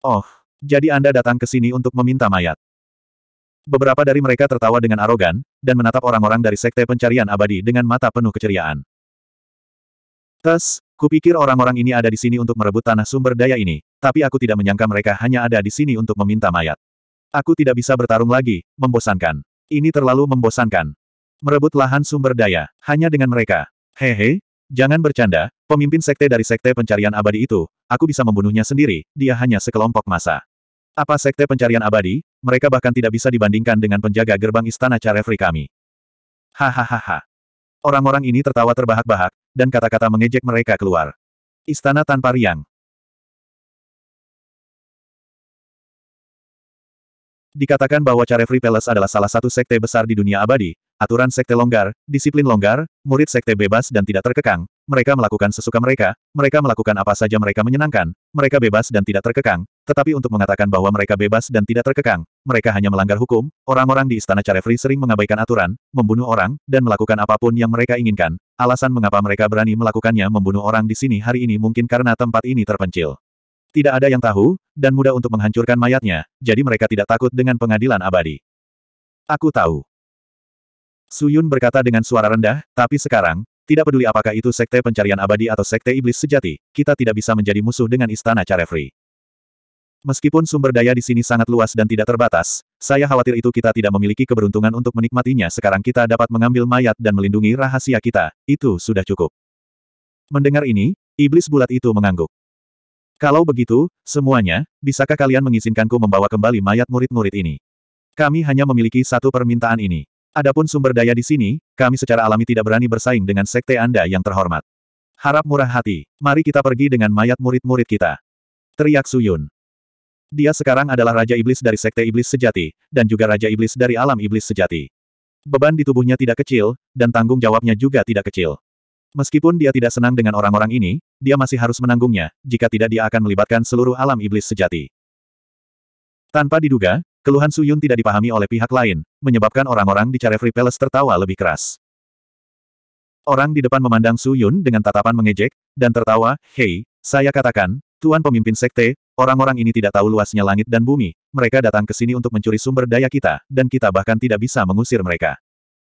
Oh, jadi Anda datang ke sini untuk meminta mayat. Beberapa dari mereka tertawa dengan arogan, dan menatap orang-orang dari Sekte Pencarian Abadi dengan mata penuh keceriaan. Tes, kupikir orang-orang ini ada di sini untuk merebut tanah sumber daya ini, tapi aku tidak menyangka mereka hanya ada di sini untuk meminta mayat. Aku tidak bisa bertarung lagi, membosankan. Ini terlalu membosankan. Merebut lahan sumber daya, hanya dengan mereka. Hehe, he, Jangan bercanda, pemimpin sekte dari sekte pencarian abadi itu, aku bisa membunuhnya sendiri, dia hanya sekelompok masa. Apa sekte pencarian abadi? Mereka bahkan tidak bisa dibandingkan dengan penjaga gerbang istana Carefri kami. Hahaha. Orang-orang ini tertawa terbahak-bahak, dan kata-kata mengejek mereka keluar. Istana tanpa riang. Dikatakan bahwa Carefree Palace adalah salah satu sekte besar di dunia abadi, aturan sekte longgar, disiplin longgar, murid sekte bebas dan tidak terkekang, mereka melakukan sesuka mereka, mereka melakukan apa saja mereka menyenangkan, mereka bebas dan tidak terkekang, tetapi untuk mengatakan bahwa mereka bebas dan tidak terkekang, mereka hanya melanggar hukum, orang-orang di istana Carefree sering mengabaikan aturan, membunuh orang, dan melakukan apapun yang mereka inginkan, alasan mengapa mereka berani melakukannya membunuh orang di sini hari ini mungkin karena tempat ini terpencil. Tidak ada yang tahu, dan mudah untuk menghancurkan mayatnya, jadi mereka tidak takut dengan pengadilan abadi. Aku tahu. Suyun berkata dengan suara rendah, tapi sekarang, tidak peduli apakah itu sekte pencarian abadi atau sekte iblis sejati, kita tidak bisa menjadi musuh dengan istana Carefree. Meskipun sumber daya di sini sangat luas dan tidak terbatas, saya khawatir itu kita tidak memiliki keberuntungan untuk menikmatinya. Sekarang kita dapat mengambil mayat dan melindungi rahasia kita, itu sudah cukup. Mendengar ini, iblis bulat itu mengangguk. Kalau begitu, semuanya, bisakah kalian mengizinkanku membawa kembali mayat murid-murid ini? Kami hanya memiliki satu permintaan ini. Adapun sumber daya di sini, kami secara alami tidak berani bersaing dengan sekte Anda yang terhormat. Harap murah hati, mari kita pergi dengan mayat murid-murid kita. Teriak Suyun. Dia sekarang adalah Raja Iblis dari Sekte Iblis Sejati, dan juga Raja Iblis dari Alam Iblis Sejati. Beban di tubuhnya tidak kecil, dan tanggung jawabnya juga tidak kecil. Meskipun dia tidak senang dengan orang-orang ini, dia masih harus menanggungnya, jika tidak dia akan melibatkan seluruh alam iblis sejati. Tanpa diduga, keluhan Su Yun tidak dipahami oleh pihak lain, menyebabkan orang-orang di Carefree Palace tertawa lebih keras. Orang di depan memandang Su Yun dengan tatapan mengejek, dan tertawa, Hei, saya katakan, Tuan Pemimpin Sekte, orang-orang ini tidak tahu luasnya langit dan bumi, mereka datang ke sini untuk mencuri sumber daya kita, dan kita bahkan tidak bisa mengusir mereka.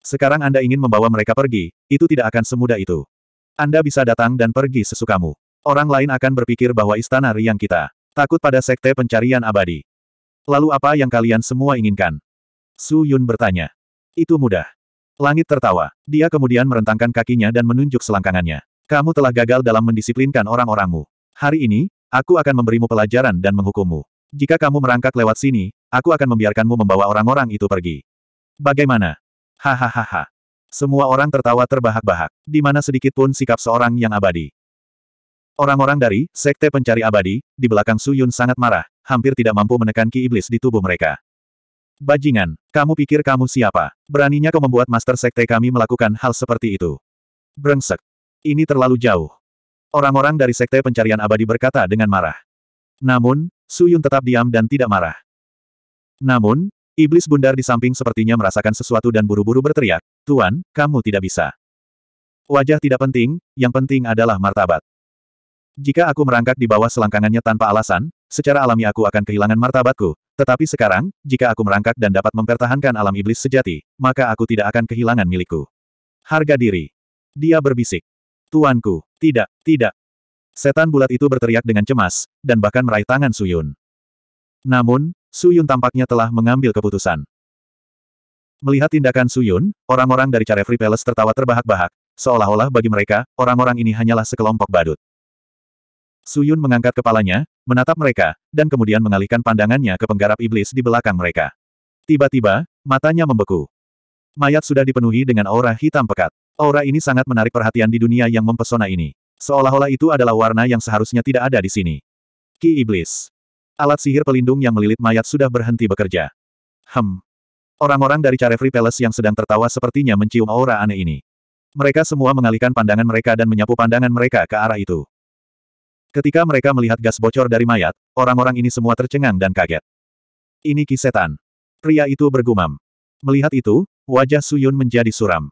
Sekarang Anda ingin membawa mereka pergi, itu tidak akan semudah itu. Anda bisa datang dan pergi sesukamu. Orang lain akan berpikir bahwa istana riang kita. Takut pada sekte pencarian abadi. Lalu apa yang kalian semua inginkan? Su Yun bertanya. Itu mudah. Langit tertawa. Dia kemudian merentangkan kakinya dan menunjuk selangkangannya. Kamu telah gagal dalam mendisiplinkan orang-orangmu. Hari ini, aku akan memberimu pelajaran dan menghukummu. Jika kamu merangkak lewat sini, aku akan membiarkanmu membawa orang-orang itu pergi. Bagaimana? Hahaha. Semua orang tertawa terbahak-bahak, di mana sedikit pun sikap seorang yang abadi. Orang-orang dari Sekte Pencari Abadi, di belakang Su Yun sangat marah, hampir tidak mampu menekan ki iblis di tubuh mereka. Bajingan, kamu pikir kamu siapa? Beraninya kau membuat master sekte kami melakukan hal seperti itu. Brengsek. Ini terlalu jauh. Orang-orang dari sekte pencarian abadi berkata dengan marah. Namun, Su Yun tetap diam dan tidak marah. Namun, Iblis bundar di samping sepertinya merasakan sesuatu dan buru-buru berteriak, Tuan, kamu tidak bisa. Wajah tidak penting, yang penting adalah martabat. Jika aku merangkak di bawah selangkangannya tanpa alasan, secara alami aku akan kehilangan martabatku, tetapi sekarang, jika aku merangkak dan dapat mempertahankan alam iblis sejati, maka aku tidak akan kehilangan milikku. Harga diri. Dia berbisik. Tuanku, tidak, tidak. Setan bulat itu berteriak dengan cemas, dan bahkan meraih tangan Suyun. Namun, Su Yun tampaknya telah mengambil keputusan. Melihat tindakan Su Yun, orang-orang dari Carefree Palace tertawa terbahak-bahak, seolah-olah bagi mereka, orang-orang ini hanyalah sekelompok badut. Su Yun mengangkat kepalanya, menatap mereka, dan kemudian mengalihkan pandangannya ke penggarap iblis di belakang mereka. Tiba-tiba, matanya membeku. Mayat sudah dipenuhi dengan aura hitam pekat. Aura ini sangat menarik perhatian di dunia yang mempesona ini. Seolah-olah itu adalah warna yang seharusnya tidak ada di sini. Ki Iblis alat sihir pelindung yang melilit mayat sudah berhenti bekerja. Hem. Orang-orang dari Carefree Palace yang sedang tertawa sepertinya mencium aura aneh ini. Mereka semua mengalihkan pandangan mereka dan menyapu pandangan mereka ke arah itu. Ketika mereka melihat gas bocor dari mayat, orang-orang ini semua tercengang dan kaget. Ini kisetan. Pria itu bergumam. Melihat itu, wajah Suyun menjadi suram.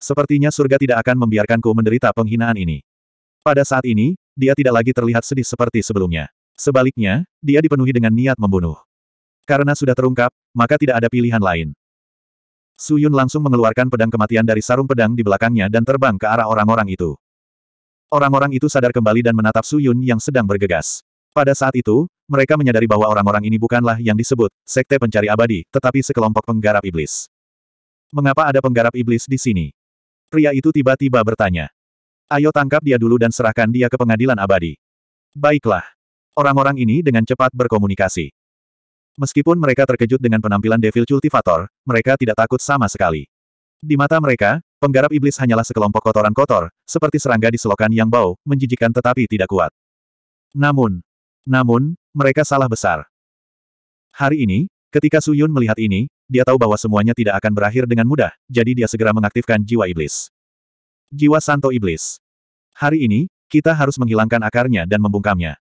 Sepertinya surga tidak akan membiarkanku menderita penghinaan ini. Pada saat ini, dia tidak lagi terlihat sedih seperti sebelumnya. Sebaliknya, dia dipenuhi dengan niat membunuh. Karena sudah terungkap, maka tidak ada pilihan lain. Su Yun langsung mengeluarkan pedang kematian dari sarung pedang di belakangnya dan terbang ke arah orang-orang itu. Orang-orang itu sadar kembali dan menatap Su Yun yang sedang bergegas. Pada saat itu, mereka menyadari bahwa orang-orang ini bukanlah yang disebut sekte pencari abadi, tetapi sekelompok penggarap iblis. Mengapa ada penggarap iblis di sini? Pria itu tiba-tiba bertanya. Ayo tangkap dia dulu dan serahkan dia ke pengadilan abadi. Baiklah. Orang-orang ini dengan cepat berkomunikasi. Meskipun mereka terkejut dengan penampilan Devil Cultivator, mereka tidak takut sama sekali. Di mata mereka, penggarap iblis hanyalah sekelompok kotoran kotor, seperti serangga di selokan yang bau, menjijikan tetapi tidak kuat. Namun, namun, mereka salah besar. Hari ini, ketika Suyun melihat ini, dia tahu bahwa semuanya tidak akan berakhir dengan mudah, jadi dia segera mengaktifkan jiwa iblis. Jiwa Santo Iblis. Hari ini, kita harus menghilangkan akarnya dan membungkamnya.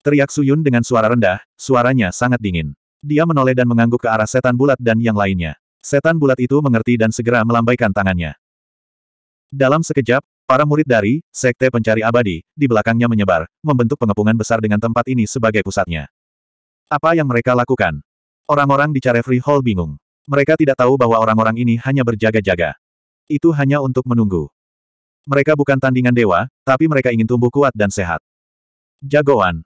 Teriak Suyun dengan suara rendah, suaranya sangat dingin. Dia menoleh dan mengangguk ke arah setan bulat dan yang lainnya. Setan bulat itu mengerti dan segera melambaikan tangannya. Dalam sekejap, para murid dari Sekte Pencari Abadi di belakangnya menyebar, membentuk pengepungan besar dengan tempat ini sebagai pusatnya. Apa yang mereka lakukan? Orang-orang di Carefree Hall bingung. Mereka tidak tahu bahwa orang-orang ini hanya berjaga-jaga. Itu hanya untuk menunggu. Mereka bukan tandingan dewa, tapi mereka ingin tumbuh kuat dan sehat. Jagoan,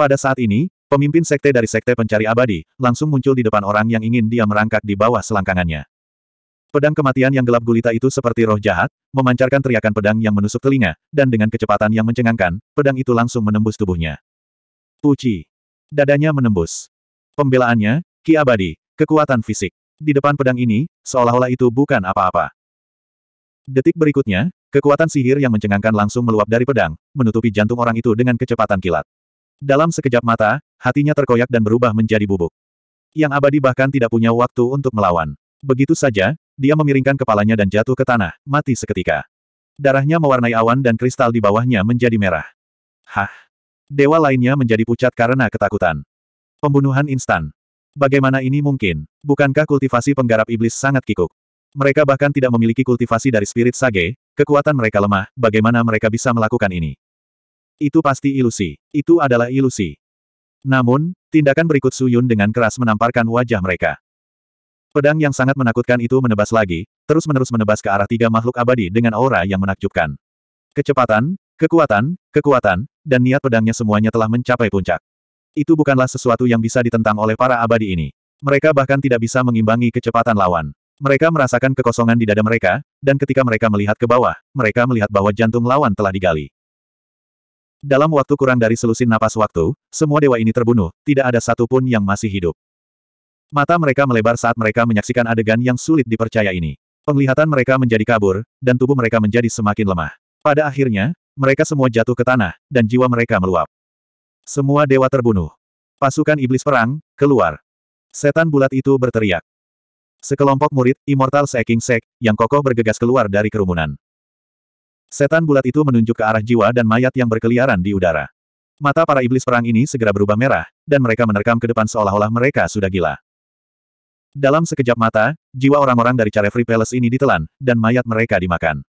pada saat ini, pemimpin sekte dari sekte pencari abadi, langsung muncul di depan orang yang ingin dia merangkak di bawah selangkangannya. Pedang kematian yang gelap gulita itu seperti roh jahat, memancarkan teriakan pedang yang menusuk telinga, dan dengan kecepatan yang mencengangkan, pedang itu langsung menembus tubuhnya. Puci. Dadanya menembus. Pembelaannya, Ki Abadi, kekuatan fisik. Di depan pedang ini, seolah-olah itu bukan apa-apa. Detik berikutnya, kekuatan sihir yang mencengangkan langsung meluap dari pedang, menutupi jantung orang itu dengan kecepatan kilat. Dalam sekejap mata, hatinya terkoyak dan berubah menjadi bubuk. Yang abadi bahkan tidak punya waktu untuk melawan. Begitu saja, dia memiringkan kepalanya dan jatuh ke tanah, mati seketika. Darahnya mewarnai awan dan kristal di bawahnya menjadi merah. Hah! Dewa lainnya menjadi pucat karena ketakutan. Pembunuhan instan. Bagaimana ini mungkin? Bukankah kultivasi penggarap iblis sangat kikuk? Mereka bahkan tidak memiliki kultivasi dari spirit sage, kekuatan mereka lemah, bagaimana mereka bisa melakukan ini? Itu pasti ilusi. Itu adalah ilusi. Namun, tindakan berikut Suyun dengan keras menamparkan wajah mereka. Pedang yang sangat menakutkan itu menebas lagi, terus-menerus menebas ke arah tiga makhluk abadi dengan aura yang menakjubkan. Kecepatan, kekuatan, kekuatan, dan niat pedangnya semuanya telah mencapai puncak. Itu bukanlah sesuatu yang bisa ditentang oleh para abadi ini. Mereka bahkan tidak bisa mengimbangi kecepatan lawan. Mereka merasakan kekosongan di dada mereka, dan ketika mereka melihat ke bawah, mereka melihat bahwa jantung lawan telah digali. Dalam waktu kurang dari selusin napas waktu, semua dewa ini terbunuh, tidak ada satupun yang masih hidup. Mata mereka melebar saat mereka menyaksikan adegan yang sulit dipercaya ini. Penglihatan mereka menjadi kabur, dan tubuh mereka menjadi semakin lemah. Pada akhirnya, mereka semua jatuh ke tanah, dan jiwa mereka meluap. Semua dewa terbunuh. Pasukan iblis perang, keluar. Setan bulat itu berteriak. Sekelompok murid, Immortal Seeking Sek, yang kokoh bergegas keluar dari kerumunan. Setan bulat itu menunjuk ke arah jiwa dan mayat yang berkeliaran di udara. Mata para iblis perang ini segera berubah merah, dan mereka menerkam ke depan seolah-olah mereka sudah gila. Dalam sekejap mata, jiwa orang-orang dari Carefree Palace ini ditelan, dan mayat mereka dimakan.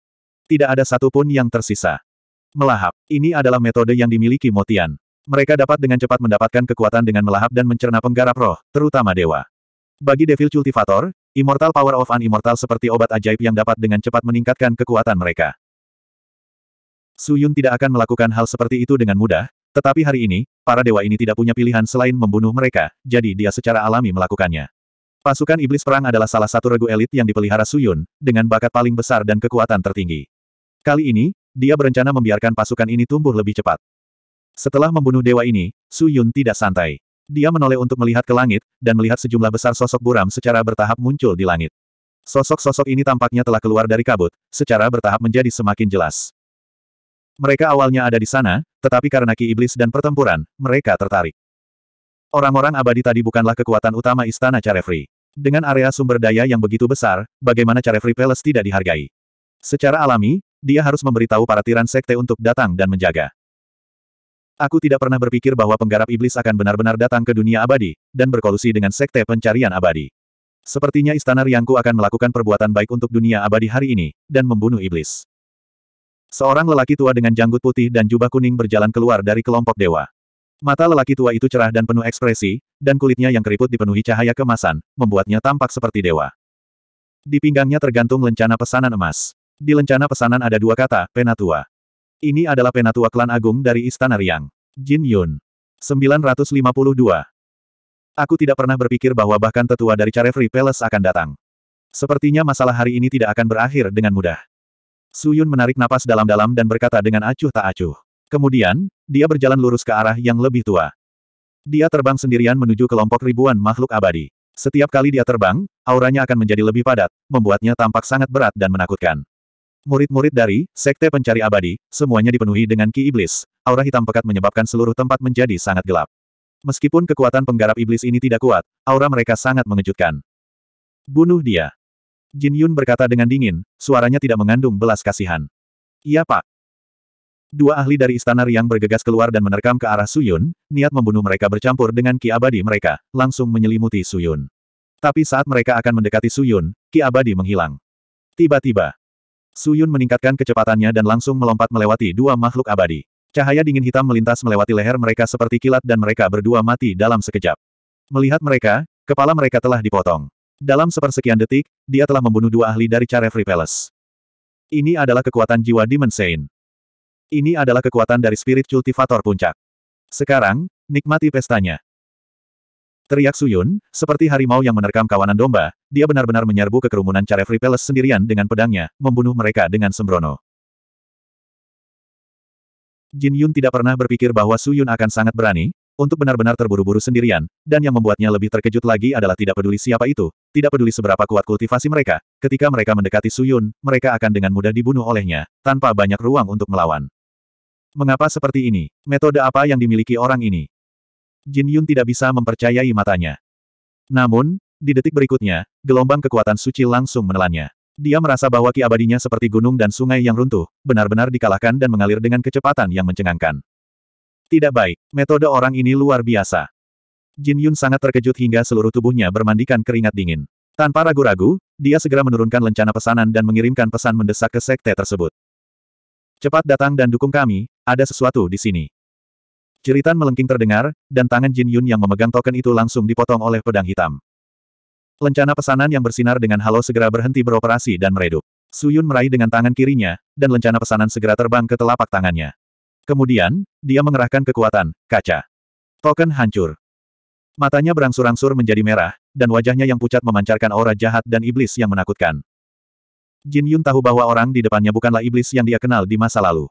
Tidak ada satupun yang tersisa. Melahap, ini adalah metode yang dimiliki Motian. Mereka dapat dengan cepat mendapatkan kekuatan dengan melahap dan mencerna penggarap roh, terutama dewa. Bagi Devil Cultivator, Immortal Power of An Immortal seperti obat ajaib yang dapat dengan cepat meningkatkan kekuatan mereka. Su Yun tidak akan melakukan hal seperti itu dengan mudah, tetapi hari ini, para dewa ini tidak punya pilihan selain membunuh mereka, jadi dia secara alami melakukannya. Pasukan iblis perang adalah salah satu regu elit yang dipelihara Su Yun, dengan bakat paling besar dan kekuatan tertinggi. Kali ini, dia berencana membiarkan pasukan ini tumbuh lebih cepat. Setelah membunuh dewa ini, Su Yun tidak santai. Dia menoleh untuk melihat ke langit, dan melihat sejumlah besar sosok buram secara bertahap muncul di langit. Sosok-sosok ini tampaknya telah keluar dari kabut, secara bertahap menjadi semakin jelas. Mereka awalnya ada di sana, tetapi karena ki iblis dan pertempuran, mereka tertarik. Orang-orang abadi tadi bukanlah kekuatan utama istana Carefree. Dengan area sumber daya yang begitu besar, bagaimana Carefree Palace tidak dihargai? Secara alami, dia harus memberitahu para tiran sekte untuk datang dan menjaga. Aku tidak pernah berpikir bahwa penggarap iblis akan benar-benar datang ke dunia abadi, dan berkolusi dengan sekte pencarian abadi. Sepertinya istana Riangku akan melakukan perbuatan baik untuk dunia abadi hari ini, dan membunuh iblis. Seorang lelaki tua dengan janggut putih dan jubah kuning berjalan keluar dari kelompok dewa. Mata lelaki tua itu cerah dan penuh ekspresi, dan kulitnya yang keriput dipenuhi cahaya kemasan, membuatnya tampak seperti dewa. Di pinggangnya tergantung lencana pesanan emas. Di lencana pesanan ada dua kata, penatua. Ini adalah penatua klan agung dari Istana Riang. Jin Yun. 952. Aku tidak pernah berpikir bahwa bahkan tetua dari Carefree Palace akan datang. Sepertinya masalah hari ini tidak akan berakhir dengan mudah. Suyun menarik napas dalam-dalam dan berkata dengan acuh tak acuh. Kemudian, dia berjalan lurus ke arah yang lebih tua. Dia terbang sendirian menuju kelompok ribuan makhluk abadi. Setiap kali dia terbang, auranya akan menjadi lebih padat, membuatnya tampak sangat berat dan menakutkan. Murid-murid dari Sekte Pencari Abadi, semuanya dipenuhi dengan ki iblis. Aura hitam pekat menyebabkan seluruh tempat menjadi sangat gelap. Meskipun kekuatan penggarap iblis ini tidak kuat, aura mereka sangat mengejutkan. Bunuh dia. Jin Yun berkata dengan dingin, suaranya tidak mengandung belas kasihan. Iya pak. Dua ahli dari istana Riang bergegas keluar dan menerkam ke arah Suyun, niat membunuh mereka bercampur dengan ki abadi mereka, langsung menyelimuti Suyun. Tapi saat mereka akan mendekati Suyun, ki abadi menghilang. Tiba-tiba, Suyun meningkatkan kecepatannya dan langsung melompat melewati dua makhluk abadi. Cahaya dingin hitam melintas melewati leher mereka seperti kilat dan mereka berdua mati dalam sekejap. Melihat mereka, kepala mereka telah dipotong. Dalam sepersekian detik, dia telah membunuh dua ahli dari Free Palace. Ini adalah kekuatan jiwa Demon Saint. Ini adalah kekuatan dari Spirit Cultivator Puncak. Sekarang, nikmati pestanya. Teriak Suyun, seperti harimau yang menerkam kawanan domba, dia benar-benar menyerbu ke kerumunan Free Palace sendirian dengan pedangnya, membunuh mereka dengan sembrono. Jin Yun tidak pernah berpikir bahwa Suyun akan sangat berani, untuk benar-benar terburu-buru sendirian, dan yang membuatnya lebih terkejut lagi adalah tidak peduli siapa itu, tidak peduli seberapa kuat kultivasi mereka, ketika mereka mendekati Suyun, mereka akan dengan mudah dibunuh olehnya, tanpa banyak ruang untuk melawan. Mengapa seperti ini? Metode apa yang dimiliki orang ini? Jin Yun tidak bisa mempercayai matanya. Namun, di detik berikutnya, gelombang kekuatan suci langsung menelannya. Dia merasa bahwa ki abadinya seperti gunung dan sungai yang runtuh, benar-benar dikalahkan dan mengalir dengan kecepatan yang mencengangkan. Tidak baik, metode orang ini luar biasa. Jin Yun sangat terkejut hingga seluruh tubuhnya bermandikan keringat dingin. Tanpa ragu-ragu, dia segera menurunkan lencana pesanan dan mengirimkan pesan mendesak ke sekte tersebut. Cepat datang dan dukung kami, ada sesuatu di sini. Ceritan melengking terdengar, dan tangan Jin Yun yang memegang token itu langsung dipotong oleh pedang hitam. Lencana pesanan yang bersinar dengan halo segera berhenti beroperasi dan meredup. Suyun meraih dengan tangan kirinya, dan lencana pesanan segera terbang ke telapak tangannya. Kemudian, dia mengerahkan kekuatan, kaca. Token hancur. Matanya berangsur-angsur menjadi merah, dan wajahnya yang pucat memancarkan aura jahat dan iblis yang menakutkan. Jin Yun tahu bahwa orang di depannya bukanlah iblis yang dia kenal di masa lalu.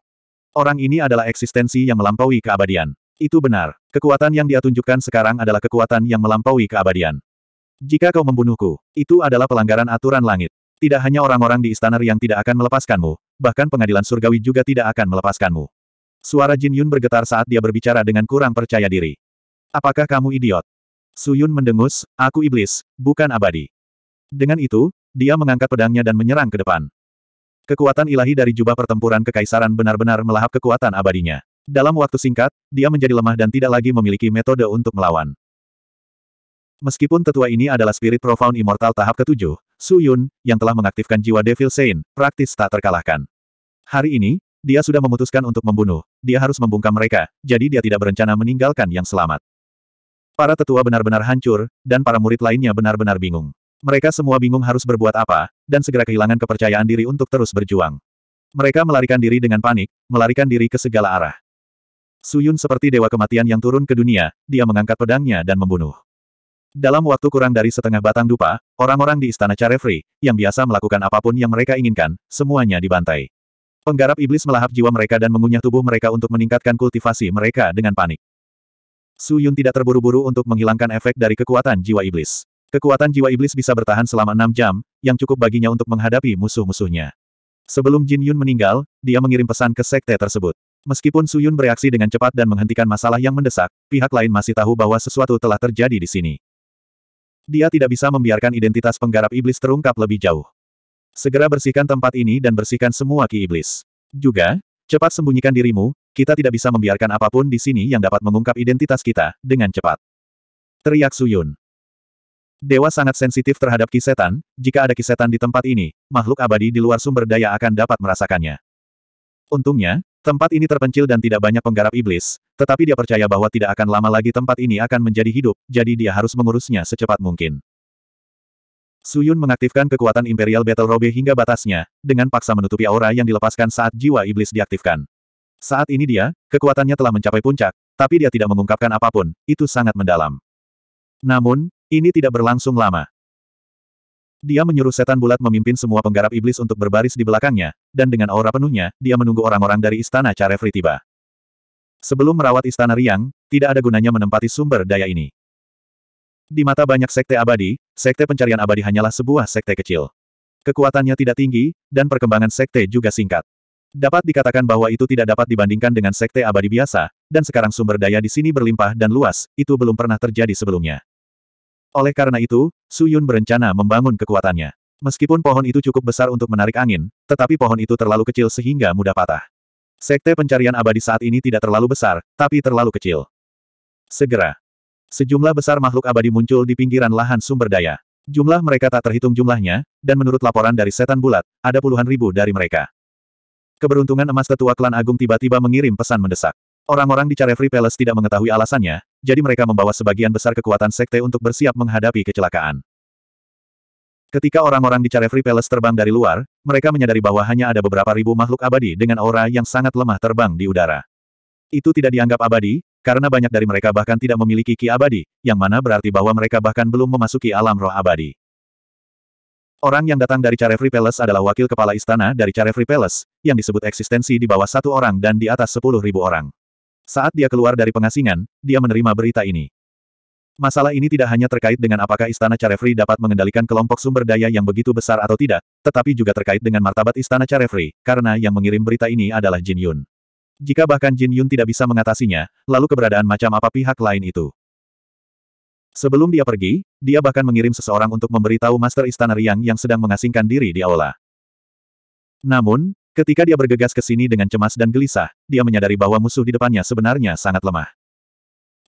Orang ini adalah eksistensi yang melampaui keabadian. Itu benar. Kekuatan yang dia tunjukkan sekarang adalah kekuatan yang melampaui keabadian. Jika kau membunuhku, itu adalah pelanggaran aturan langit. Tidak hanya orang-orang di istana yang tidak akan melepaskanmu, bahkan pengadilan surgawi juga tidak akan melepaskanmu. Suara Jin Yun bergetar saat dia berbicara dengan kurang percaya diri. Apakah kamu idiot? Su Yun mendengus, aku iblis, bukan abadi. Dengan itu, dia mengangkat pedangnya dan menyerang ke depan. Kekuatan ilahi dari jubah pertempuran kekaisaran benar-benar melahap kekuatan abadinya. Dalam waktu singkat, dia menjadi lemah dan tidak lagi memiliki metode untuk melawan. Meskipun tetua ini adalah spirit profound immortal tahap ketujuh, Su Yun, yang telah mengaktifkan jiwa Devil Saint, praktis tak terkalahkan. Hari ini, dia sudah memutuskan untuk membunuh. Dia harus membungkam mereka, jadi dia tidak berencana meninggalkan yang selamat. Para tetua benar-benar hancur, dan para murid lainnya benar-benar bingung. Mereka semua bingung harus berbuat apa, dan segera kehilangan kepercayaan diri untuk terus berjuang. Mereka melarikan diri dengan panik, melarikan diri ke segala arah. Suyun seperti dewa kematian yang turun ke dunia, dia mengangkat pedangnya dan membunuh. Dalam waktu kurang dari setengah batang dupa, orang-orang di istana Carefree, yang biasa melakukan apapun yang mereka inginkan, semuanya dibantai. Penggarap iblis melahap jiwa mereka dan mengunyah tubuh mereka untuk meningkatkan kultivasi mereka dengan panik. Su Yun tidak terburu-buru untuk menghilangkan efek dari kekuatan jiwa iblis. Kekuatan jiwa iblis bisa bertahan selama enam jam, yang cukup baginya untuk menghadapi musuh-musuhnya. Sebelum Jin Yun meninggal, dia mengirim pesan ke sekte tersebut. Meskipun Su Yun bereaksi dengan cepat dan menghentikan masalah yang mendesak, pihak lain masih tahu bahwa sesuatu telah terjadi di sini. Dia tidak bisa membiarkan identitas penggarap iblis terungkap lebih jauh. Segera bersihkan tempat ini dan bersihkan semua ki iblis. Juga, cepat sembunyikan dirimu, kita tidak bisa membiarkan apapun di sini yang dapat mengungkap identitas kita, dengan cepat. Teriak Suyun. Dewa sangat sensitif terhadap kisetan, jika ada kisetan di tempat ini, makhluk abadi di luar sumber daya akan dapat merasakannya. Untungnya, tempat ini terpencil dan tidak banyak penggarap iblis, tetapi dia percaya bahwa tidak akan lama lagi tempat ini akan menjadi hidup, jadi dia harus mengurusnya secepat mungkin. Suyun mengaktifkan kekuatan Imperial Battle Robe hingga batasnya, dengan paksa menutupi aura yang dilepaskan saat jiwa iblis diaktifkan. Saat ini dia, kekuatannya telah mencapai puncak, tapi dia tidak mengungkapkan apapun, itu sangat mendalam. Namun, ini tidak berlangsung lama. Dia menyuruh setan bulat memimpin semua penggarap iblis untuk berbaris di belakangnya, dan dengan aura penuhnya, dia menunggu orang-orang dari istana Carefree tiba. Sebelum merawat istana Riang, tidak ada gunanya menempati sumber daya ini. Di mata banyak sekte abadi, sekte pencarian abadi hanyalah sebuah sekte kecil. Kekuatannya tidak tinggi, dan perkembangan sekte juga singkat. Dapat dikatakan bahwa itu tidak dapat dibandingkan dengan sekte abadi biasa, dan sekarang sumber daya di sini berlimpah dan luas, itu belum pernah terjadi sebelumnya. Oleh karena itu, Su Yun berencana membangun kekuatannya. Meskipun pohon itu cukup besar untuk menarik angin, tetapi pohon itu terlalu kecil sehingga mudah patah. Sekte pencarian abadi saat ini tidak terlalu besar, tapi terlalu kecil. Segera, Sejumlah besar makhluk abadi muncul di pinggiran lahan sumber daya. Jumlah mereka tak terhitung jumlahnya, dan menurut laporan dari setan bulat, ada puluhan ribu dari mereka. Keberuntungan emas tetua klan agung tiba-tiba mengirim pesan mendesak. Orang-orang di Carefree Palace tidak mengetahui alasannya, jadi mereka membawa sebagian besar kekuatan sekte untuk bersiap menghadapi kecelakaan. Ketika orang-orang di Carefree Palace terbang dari luar, mereka menyadari bahwa hanya ada beberapa ribu makhluk abadi dengan aura yang sangat lemah terbang di udara. Itu tidak dianggap abadi, karena banyak dari mereka bahkan tidak memiliki ki abadi, yang mana berarti bahwa mereka bahkan belum memasuki alam roh abadi. Orang yang datang dari Carefree Palace adalah wakil kepala istana dari Carefree Palace, yang disebut eksistensi di bawah satu orang dan di atas sepuluh ribu orang. Saat dia keluar dari pengasingan, dia menerima berita ini. Masalah ini tidak hanya terkait dengan apakah istana Carefree dapat mengendalikan kelompok sumber daya yang begitu besar atau tidak, tetapi juga terkait dengan martabat istana Carefree, karena yang mengirim berita ini adalah Jin Yun. Jika bahkan Jin Yun tidak bisa mengatasinya, lalu keberadaan macam apa pihak lain itu? Sebelum dia pergi, dia bahkan mengirim seseorang untuk memberitahu Master Istana Riang yang sedang mengasingkan diri di aula. Namun, ketika dia bergegas ke sini dengan cemas dan gelisah, dia menyadari bahwa musuh di depannya sebenarnya sangat lemah.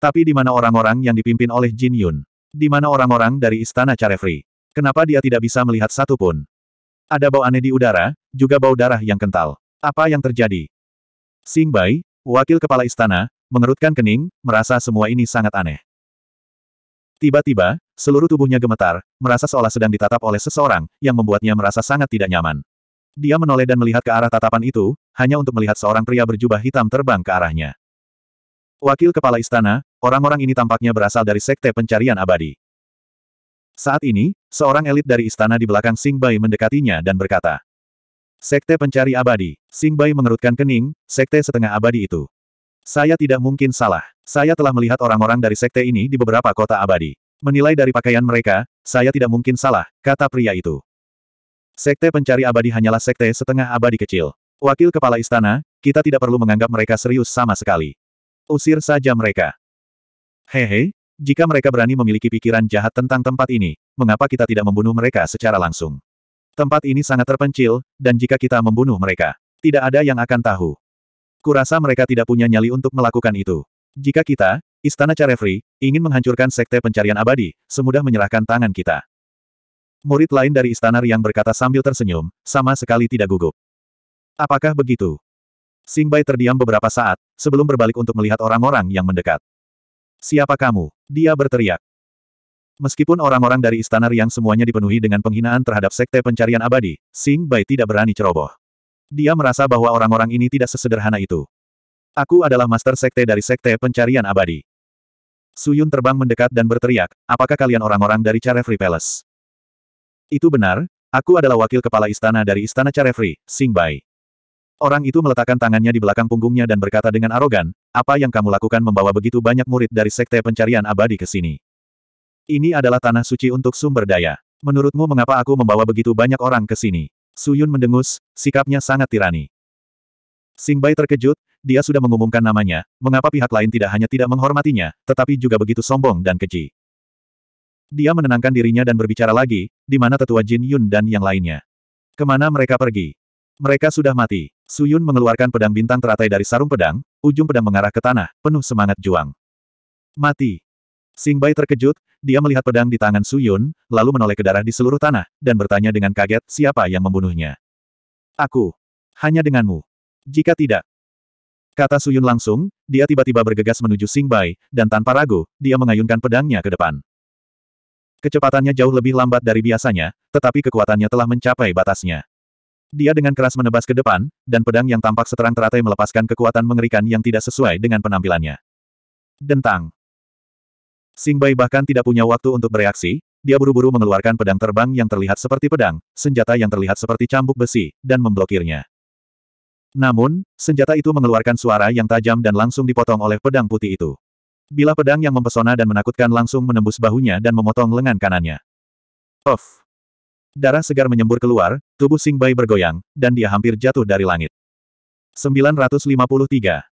Tapi di mana orang-orang yang dipimpin oleh Jin Yun? Di mana orang-orang dari Istana Carefree? Kenapa dia tidak bisa melihat satupun? Ada bau aneh di udara, juga bau darah yang kental. Apa yang terjadi? Sing Bai, wakil kepala istana, mengerutkan kening, merasa semua ini sangat aneh. Tiba-tiba, seluruh tubuhnya gemetar, merasa seolah sedang ditatap oleh seseorang, yang membuatnya merasa sangat tidak nyaman. Dia menoleh dan melihat ke arah tatapan itu, hanya untuk melihat seorang pria berjubah hitam terbang ke arahnya. Wakil kepala istana, orang-orang ini tampaknya berasal dari sekte pencarian abadi. Saat ini, seorang elit dari istana di belakang Sing Bai mendekatinya dan berkata, Sekte pencari abadi. Sing Bai mengerutkan kening, sekte setengah abadi itu. Saya tidak mungkin salah. Saya telah melihat orang-orang dari sekte ini di beberapa kota abadi. Menilai dari pakaian mereka, saya tidak mungkin salah, kata pria itu. Sekte pencari abadi hanyalah sekte setengah abadi kecil. Wakil kepala istana, kita tidak perlu menganggap mereka serius sama sekali. Usir saja mereka. Hehe, jika mereka berani memiliki pikiran jahat tentang tempat ini, mengapa kita tidak membunuh mereka secara langsung? Tempat ini sangat terpencil, dan jika kita membunuh mereka, tidak ada yang akan tahu. Kurasa mereka tidak punya nyali untuk melakukan itu. Jika kita, Istana Carefree, ingin menghancurkan sekte pencarian abadi, semudah menyerahkan tangan kita. Murid lain dari Istana yang berkata sambil tersenyum, sama sekali tidak gugup. Apakah begitu? Singbai terdiam beberapa saat, sebelum berbalik untuk melihat orang-orang yang mendekat. Siapa kamu? Dia berteriak. Meskipun orang-orang dari Istana Riang semuanya dipenuhi dengan penghinaan terhadap sekte pencarian abadi, Sing Bai tidak berani ceroboh. Dia merasa bahwa orang-orang ini tidak sesederhana itu. Aku adalah master sekte dari sekte pencarian abadi. Suyun terbang mendekat dan berteriak, apakah kalian orang-orang dari Carefree Palace? Itu benar, aku adalah wakil kepala istana dari istana Carefree, Sing Bai. Orang itu meletakkan tangannya di belakang punggungnya dan berkata dengan arogan, apa yang kamu lakukan membawa begitu banyak murid dari sekte pencarian abadi ke sini? Ini adalah tanah suci untuk sumber daya. Menurutmu mengapa aku membawa begitu banyak orang ke sini? Suyun mendengus, sikapnya sangat tirani. Singbai terkejut, dia sudah mengumumkan namanya, mengapa pihak lain tidak hanya tidak menghormatinya, tetapi juga begitu sombong dan keji. Dia menenangkan dirinya dan berbicara lagi, di mana tetua Jin Yun dan yang lainnya. Kemana mereka pergi? Mereka sudah mati. Suyun mengeluarkan pedang bintang teratai dari sarung pedang, ujung pedang mengarah ke tanah, penuh semangat juang. Mati. Sing Bai terkejut, dia melihat pedang di tangan Su Yun, lalu menoleh ke darah di seluruh tanah, dan bertanya dengan kaget siapa yang membunuhnya. Aku. Hanya denganmu. Jika tidak. Kata Su Yun langsung, dia tiba-tiba bergegas menuju Sing Bai, dan tanpa ragu, dia mengayunkan pedangnya ke depan. Kecepatannya jauh lebih lambat dari biasanya, tetapi kekuatannya telah mencapai batasnya. Dia dengan keras menebas ke depan, dan pedang yang tampak seterang teratai melepaskan kekuatan mengerikan yang tidak sesuai dengan penampilannya. Dentang. Bai bahkan tidak punya waktu untuk bereaksi, dia buru-buru mengeluarkan pedang terbang yang terlihat seperti pedang, senjata yang terlihat seperti cambuk besi, dan memblokirnya. Namun, senjata itu mengeluarkan suara yang tajam dan langsung dipotong oleh pedang putih itu. Bila pedang yang mempesona dan menakutkan langsung menembus bahunya dan memotong lengan kanannya. Of! Darah segar menyembur keluar, tubuh Bai bergoyang, dan dia hampir jatuh dari langit. 953.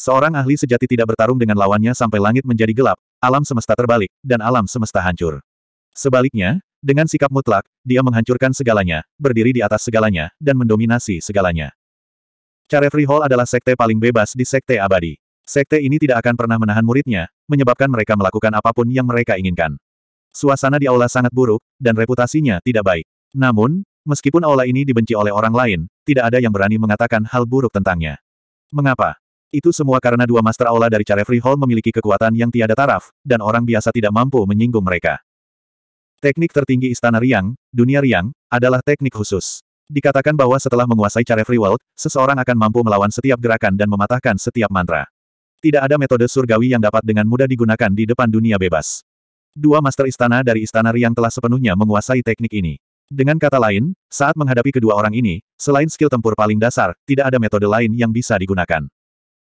Seorang ahli sejati tidak bertarung dengan lawannya sampai langit menjadi gelap, alam semesta terbalik, dan alam semesta hancur. Sebaliknya, dengan sikap mutlak, dia menghancurkan segalanya, berdiri di atas segalanya, dan mendominasi segalanya. Free Hall adalah sekte paling bebas di sekte abadi. Sekte ini tidak akan pernah menahan muridnya, menyebabkan mereka melakukan apapun yang mereka inginkan. Suasana di aula sangat buruk, dan reputasinya tidak baik. Namun, meskipun aula ini dibenci oleh orang lain, tidak ada yang berani mengatakan hal buruk tentangnya. Mengapa? Itu semua karena dua Master Aula dari Carefree Hall memiliki kekuatan yang tiada taraf, dan orang biasa tidak mampu menyinggung mereka. Teknik tertinggi Istana Riang, Dunia Riang, adalah teknik khusus. Dikatakan bahwa setelah menguasai Carefree World, seseorang akan mampu melawan setiap gerakan dan mematahkan setiap mantra. Tidak ada metode surgawi yang dapat dengan mudah digunakan di depan dunia bebas. Dua Master Istana dari Istana Riang telah sepenuhnya menguasai teknik ini. Dengan kata lain, saat menghadapi kedua orang ini, selain skill tempur paling dasar, tidak ada metode lain yang bisa digunakan.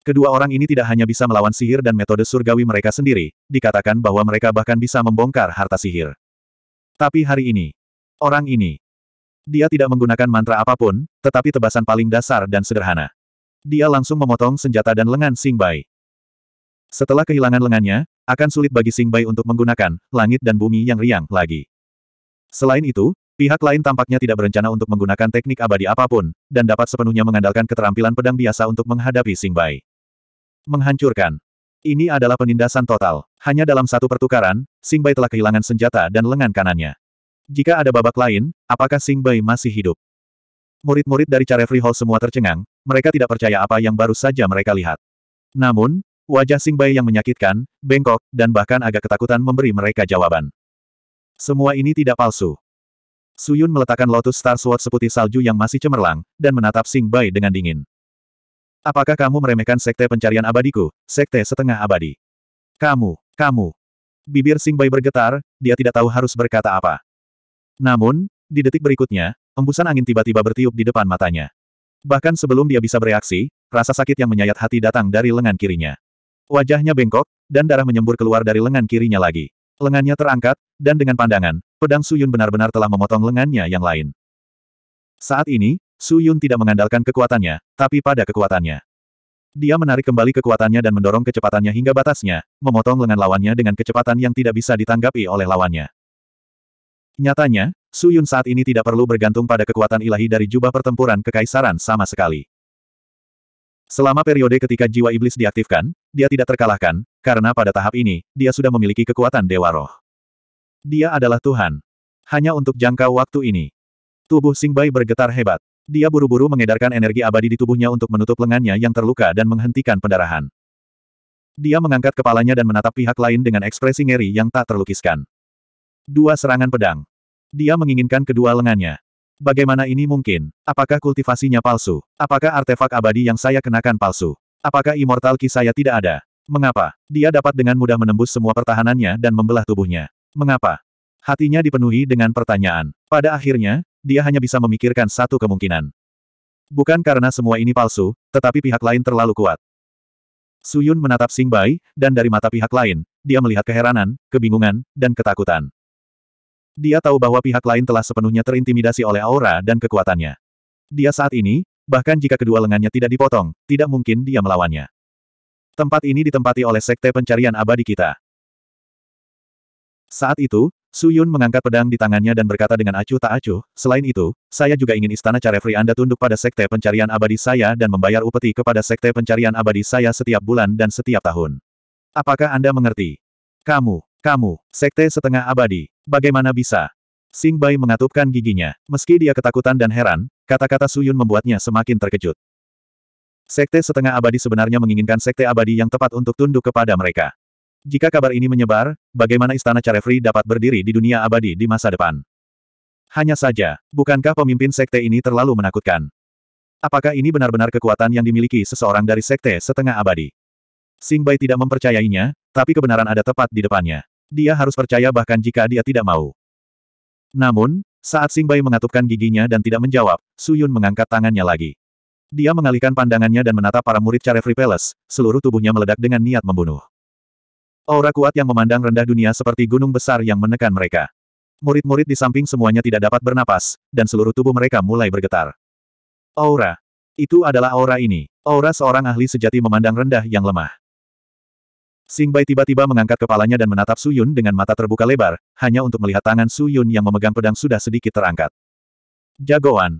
Kedua orang ini tidak hanya bisa melawan sihir dan metode surgawi mereka sendiri, dikatakan bahwa mereka bahkan bisa membongkar harta sihir. Tapi hari ini, orang ini, dia tidak menggunakan mantra apapun, tetapi tebasan paling dasar dan sederhana. Dia langsung memotong senjata dan lengan Sing Bai. Setelah kehilangan lengannya, akan sulit bagi Sing Bai untuk menggunakan langit dan bumi yang riang lagi. Selain itu, Pihak lain tampaknya tidak berencana untuk menggunakan teknik abadi apapun, dan dapat sepenuhnya mengandalkan keterampilan pedang biasa untuk menghadapi Sing Bai. Menghancurkan. Ini adalah penindasan total. Hanya dalam satu pertukaran, Sing Bai telah kehilangan senjata dan lengan kanannya. Jika ada babak lain, apakah Sing Bai masih hidup? Murid-murid dari Carefree Hall semua tercengang, mereka tidak percaya apa yang baru saja mereka lihat. Namun, wajah Sing Bai yang menyakitkan, bengkok, dan bahkan agak ketakutan memberi mereka jawaban. Semua ini tidak palsu. Suyun meletakkan Lotus Star Sword seputih salju yang masih cemerlang, dan menatap Sing Bai dengan dingin. Apakah kamu meremehkan sekte pencarian abadiku, sekte setengah abadi? Kamu, kamu. Bibir Singbai bergetar, dia tidak tahu harus berkata apa. Namun, di detik berikutnya, embusan angin tiba-tiba bertiup di depan matanya. Bahkan sebelum dia bisa bereaksi, rasa sakit yang menyayat hati datang dari lengan kirinya. Wajahnya bengkok, dan darah menyembur keluar dari lengan kirinya lagi. Lengannya terangkat, dan dengan pandangan, pedang Suyun benar-benar telah memotong lengannya yang lain. Saat ini, Su Yun tidak mengandalkan kekuatannya, tapi pada kekuatannya. Dia menarik kembali kekuatannya dan mendorong kecepatannya hingga batasnya, memotong lengan lawannya dengan kecepatan yang tidak bisa ditanggapi oleh lawannya. Nyatanya, Su Yun saat ini tidak perlu bergantung pada kekuatan ilahi dari jubah pertempuran kekaisaran sama sekali. Selama periode ketika jiwa iblis diaktifkan, dia tidak terkalahkan, karena pada tahap ini, dia sudah memiliki kekuatan Dewa Roh. Dia adalah Tuhan. Hanya untuk jangka waktu ini. Tubuh Singbai bergetar hebat. Dia buru-buru mengedarkan energi abadi di tubuhnya untuk menutup lengannya yang terluka dan menghentikan pendarahan. Dia mengangkat kepalanya dan menatap pihak lain dengan ekspresi ngeri yang tak terlukiskan. Dua serangan pedang. Dia menginginkan kedua lengannya. Bagaimana ini mungkin? Apakah kultivasinya palsu? Apakah artefak abadi yang saya kenakan palsu? Apakah immortal ki saya tidak ada? Mengapa? Dia dapat dengan mudah menembus semua pertahanannya dan membelah tubuhnya. Mengapa? Hatinya dipenuhi dengan pertanyaan. Pada akhirnya, dia hanya bisa memikirkan satu kemungkinan. Bukan karena semua ini palsu, tetapi pihak lain terlalu kuat. Suyun menatap Sing Bai, dan dari mata pihak lain, dia melihat keheranan, kebingungan, dan ketakutan. Dia tahu bahwa pihak lain telah sepenuhnya terintimidasi oleh aura dan kekuatannya. Dia saat ini, bahkan jika kedua lengannya tidak dipotong, tidak mungkin dia melawannya. Tempat ini ditempati oleh sekte pencarian abadi kita. Saat itu, Su Yun mengangkat pedang di tangannya dan berkata dengan acuh tak acuh, selain itu, saya juga ingin istana Carefree Anda tunduk pada sekte pencarian abadi saya dan membayar upeti kepada sekte pencarian abadi saya setiap bulan dan setiap tahun. Apakah Anda mengerti? Kamu, kamu, sekte setengah abadi, bagaimana bisa? Sing Bai mengatupkan giginya. Meski dia ketakutan dan heran, kata-kata Su Yun membuatnya semakin terkejut. Sekte setengah abadi sebenarnya menginginkan sekte abadi yang tepat untuk tunduk kepada mereka. Jika kabar ini menyebar, bagaimana istana Carefree dapat berdiri di dunia abadi di masa depan? Hanya saja, bukankah pemimpin sekte ini terlalu menakutkan? Apakah ini benar-benar kekuatan yang dimiliki seseorang dari sekte setengah abadi? Sing Bai tidak mempercayainya, tapi kebenaran ada tepat di depannya. Dia harus percaya bahkan jika dia tidak mau. Namun, saat Sing Bai mengatupkan giginya dan tidak menjawab, Su Yun mengangkat tangannya lagi. Dia mengalihkan pandangannya dan menatap para murid Carefree Palace, seluruh tubuhnya meledak dengan niat membunuh. Aura kuat yang memandang rendah dunia seperti gunung besar yang menekan mereka. Murid-murid di samping semuanya tidak dapat bernapas, dan seluruh tubuh mereka mulai bergetar. Aura. Itu adalah aura ini. Aura seorang ahli sejati memandang rendah yang lemah. Sing Bai tiba-tiba mengangkat kepalanya dan menatap Su Yun dengan mata terbuka lebar, hanya untuk melihat tangan Su Yun yang memegang pedang sudah sedikit terangkat. Jagoan.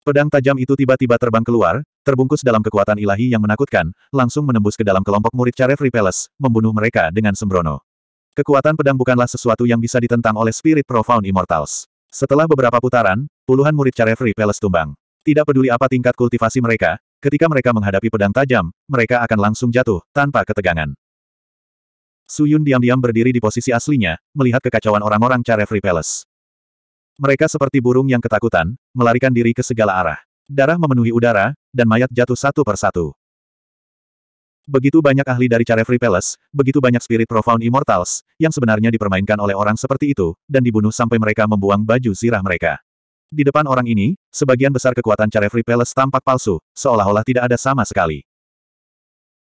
Pedang tajam itu tiba-tiba terbang keluar, terbungkus dalam kekuatan ilahi yang menakutkan, langsung menembus ke dalam kelompok murid Charef Ripeles, membunuh mereka dengan sembrono. Kekuatan pedang bukanlah sesuatu yang bisa ditentang oleh Spirit Profound Immortals. Setelah beberapa putaran, puluhan murid Charef Ripeles tumbang. Tidak peduli apa tingkat kultivasi mereka, ketika mereka menghadapi pedang tajam, mereka akan langsung jatuh, tanpa ketegangan. Suyun diam-diam berdiri di posisi aslinya, melihat kekacauan orang-orang Charef Ripeles. Mereka seperti burung yang ketakutan, melarikan diri ke segala arah. Darah memenuhi udara, dan mayat jatuh satu per satu. Begitu banyak ahli dari Carefree Palace, begitu banyak spirit profound immortals, yang sebenarnya dipermainkan oleh orang seperti itu, dan dibunuh sampai mereka membuang baju zirah mereka. Di depan orang ini, sebagian besar kekuatan Carefree Palace tampak palsu, seolah-olah tidak ada sama sekali.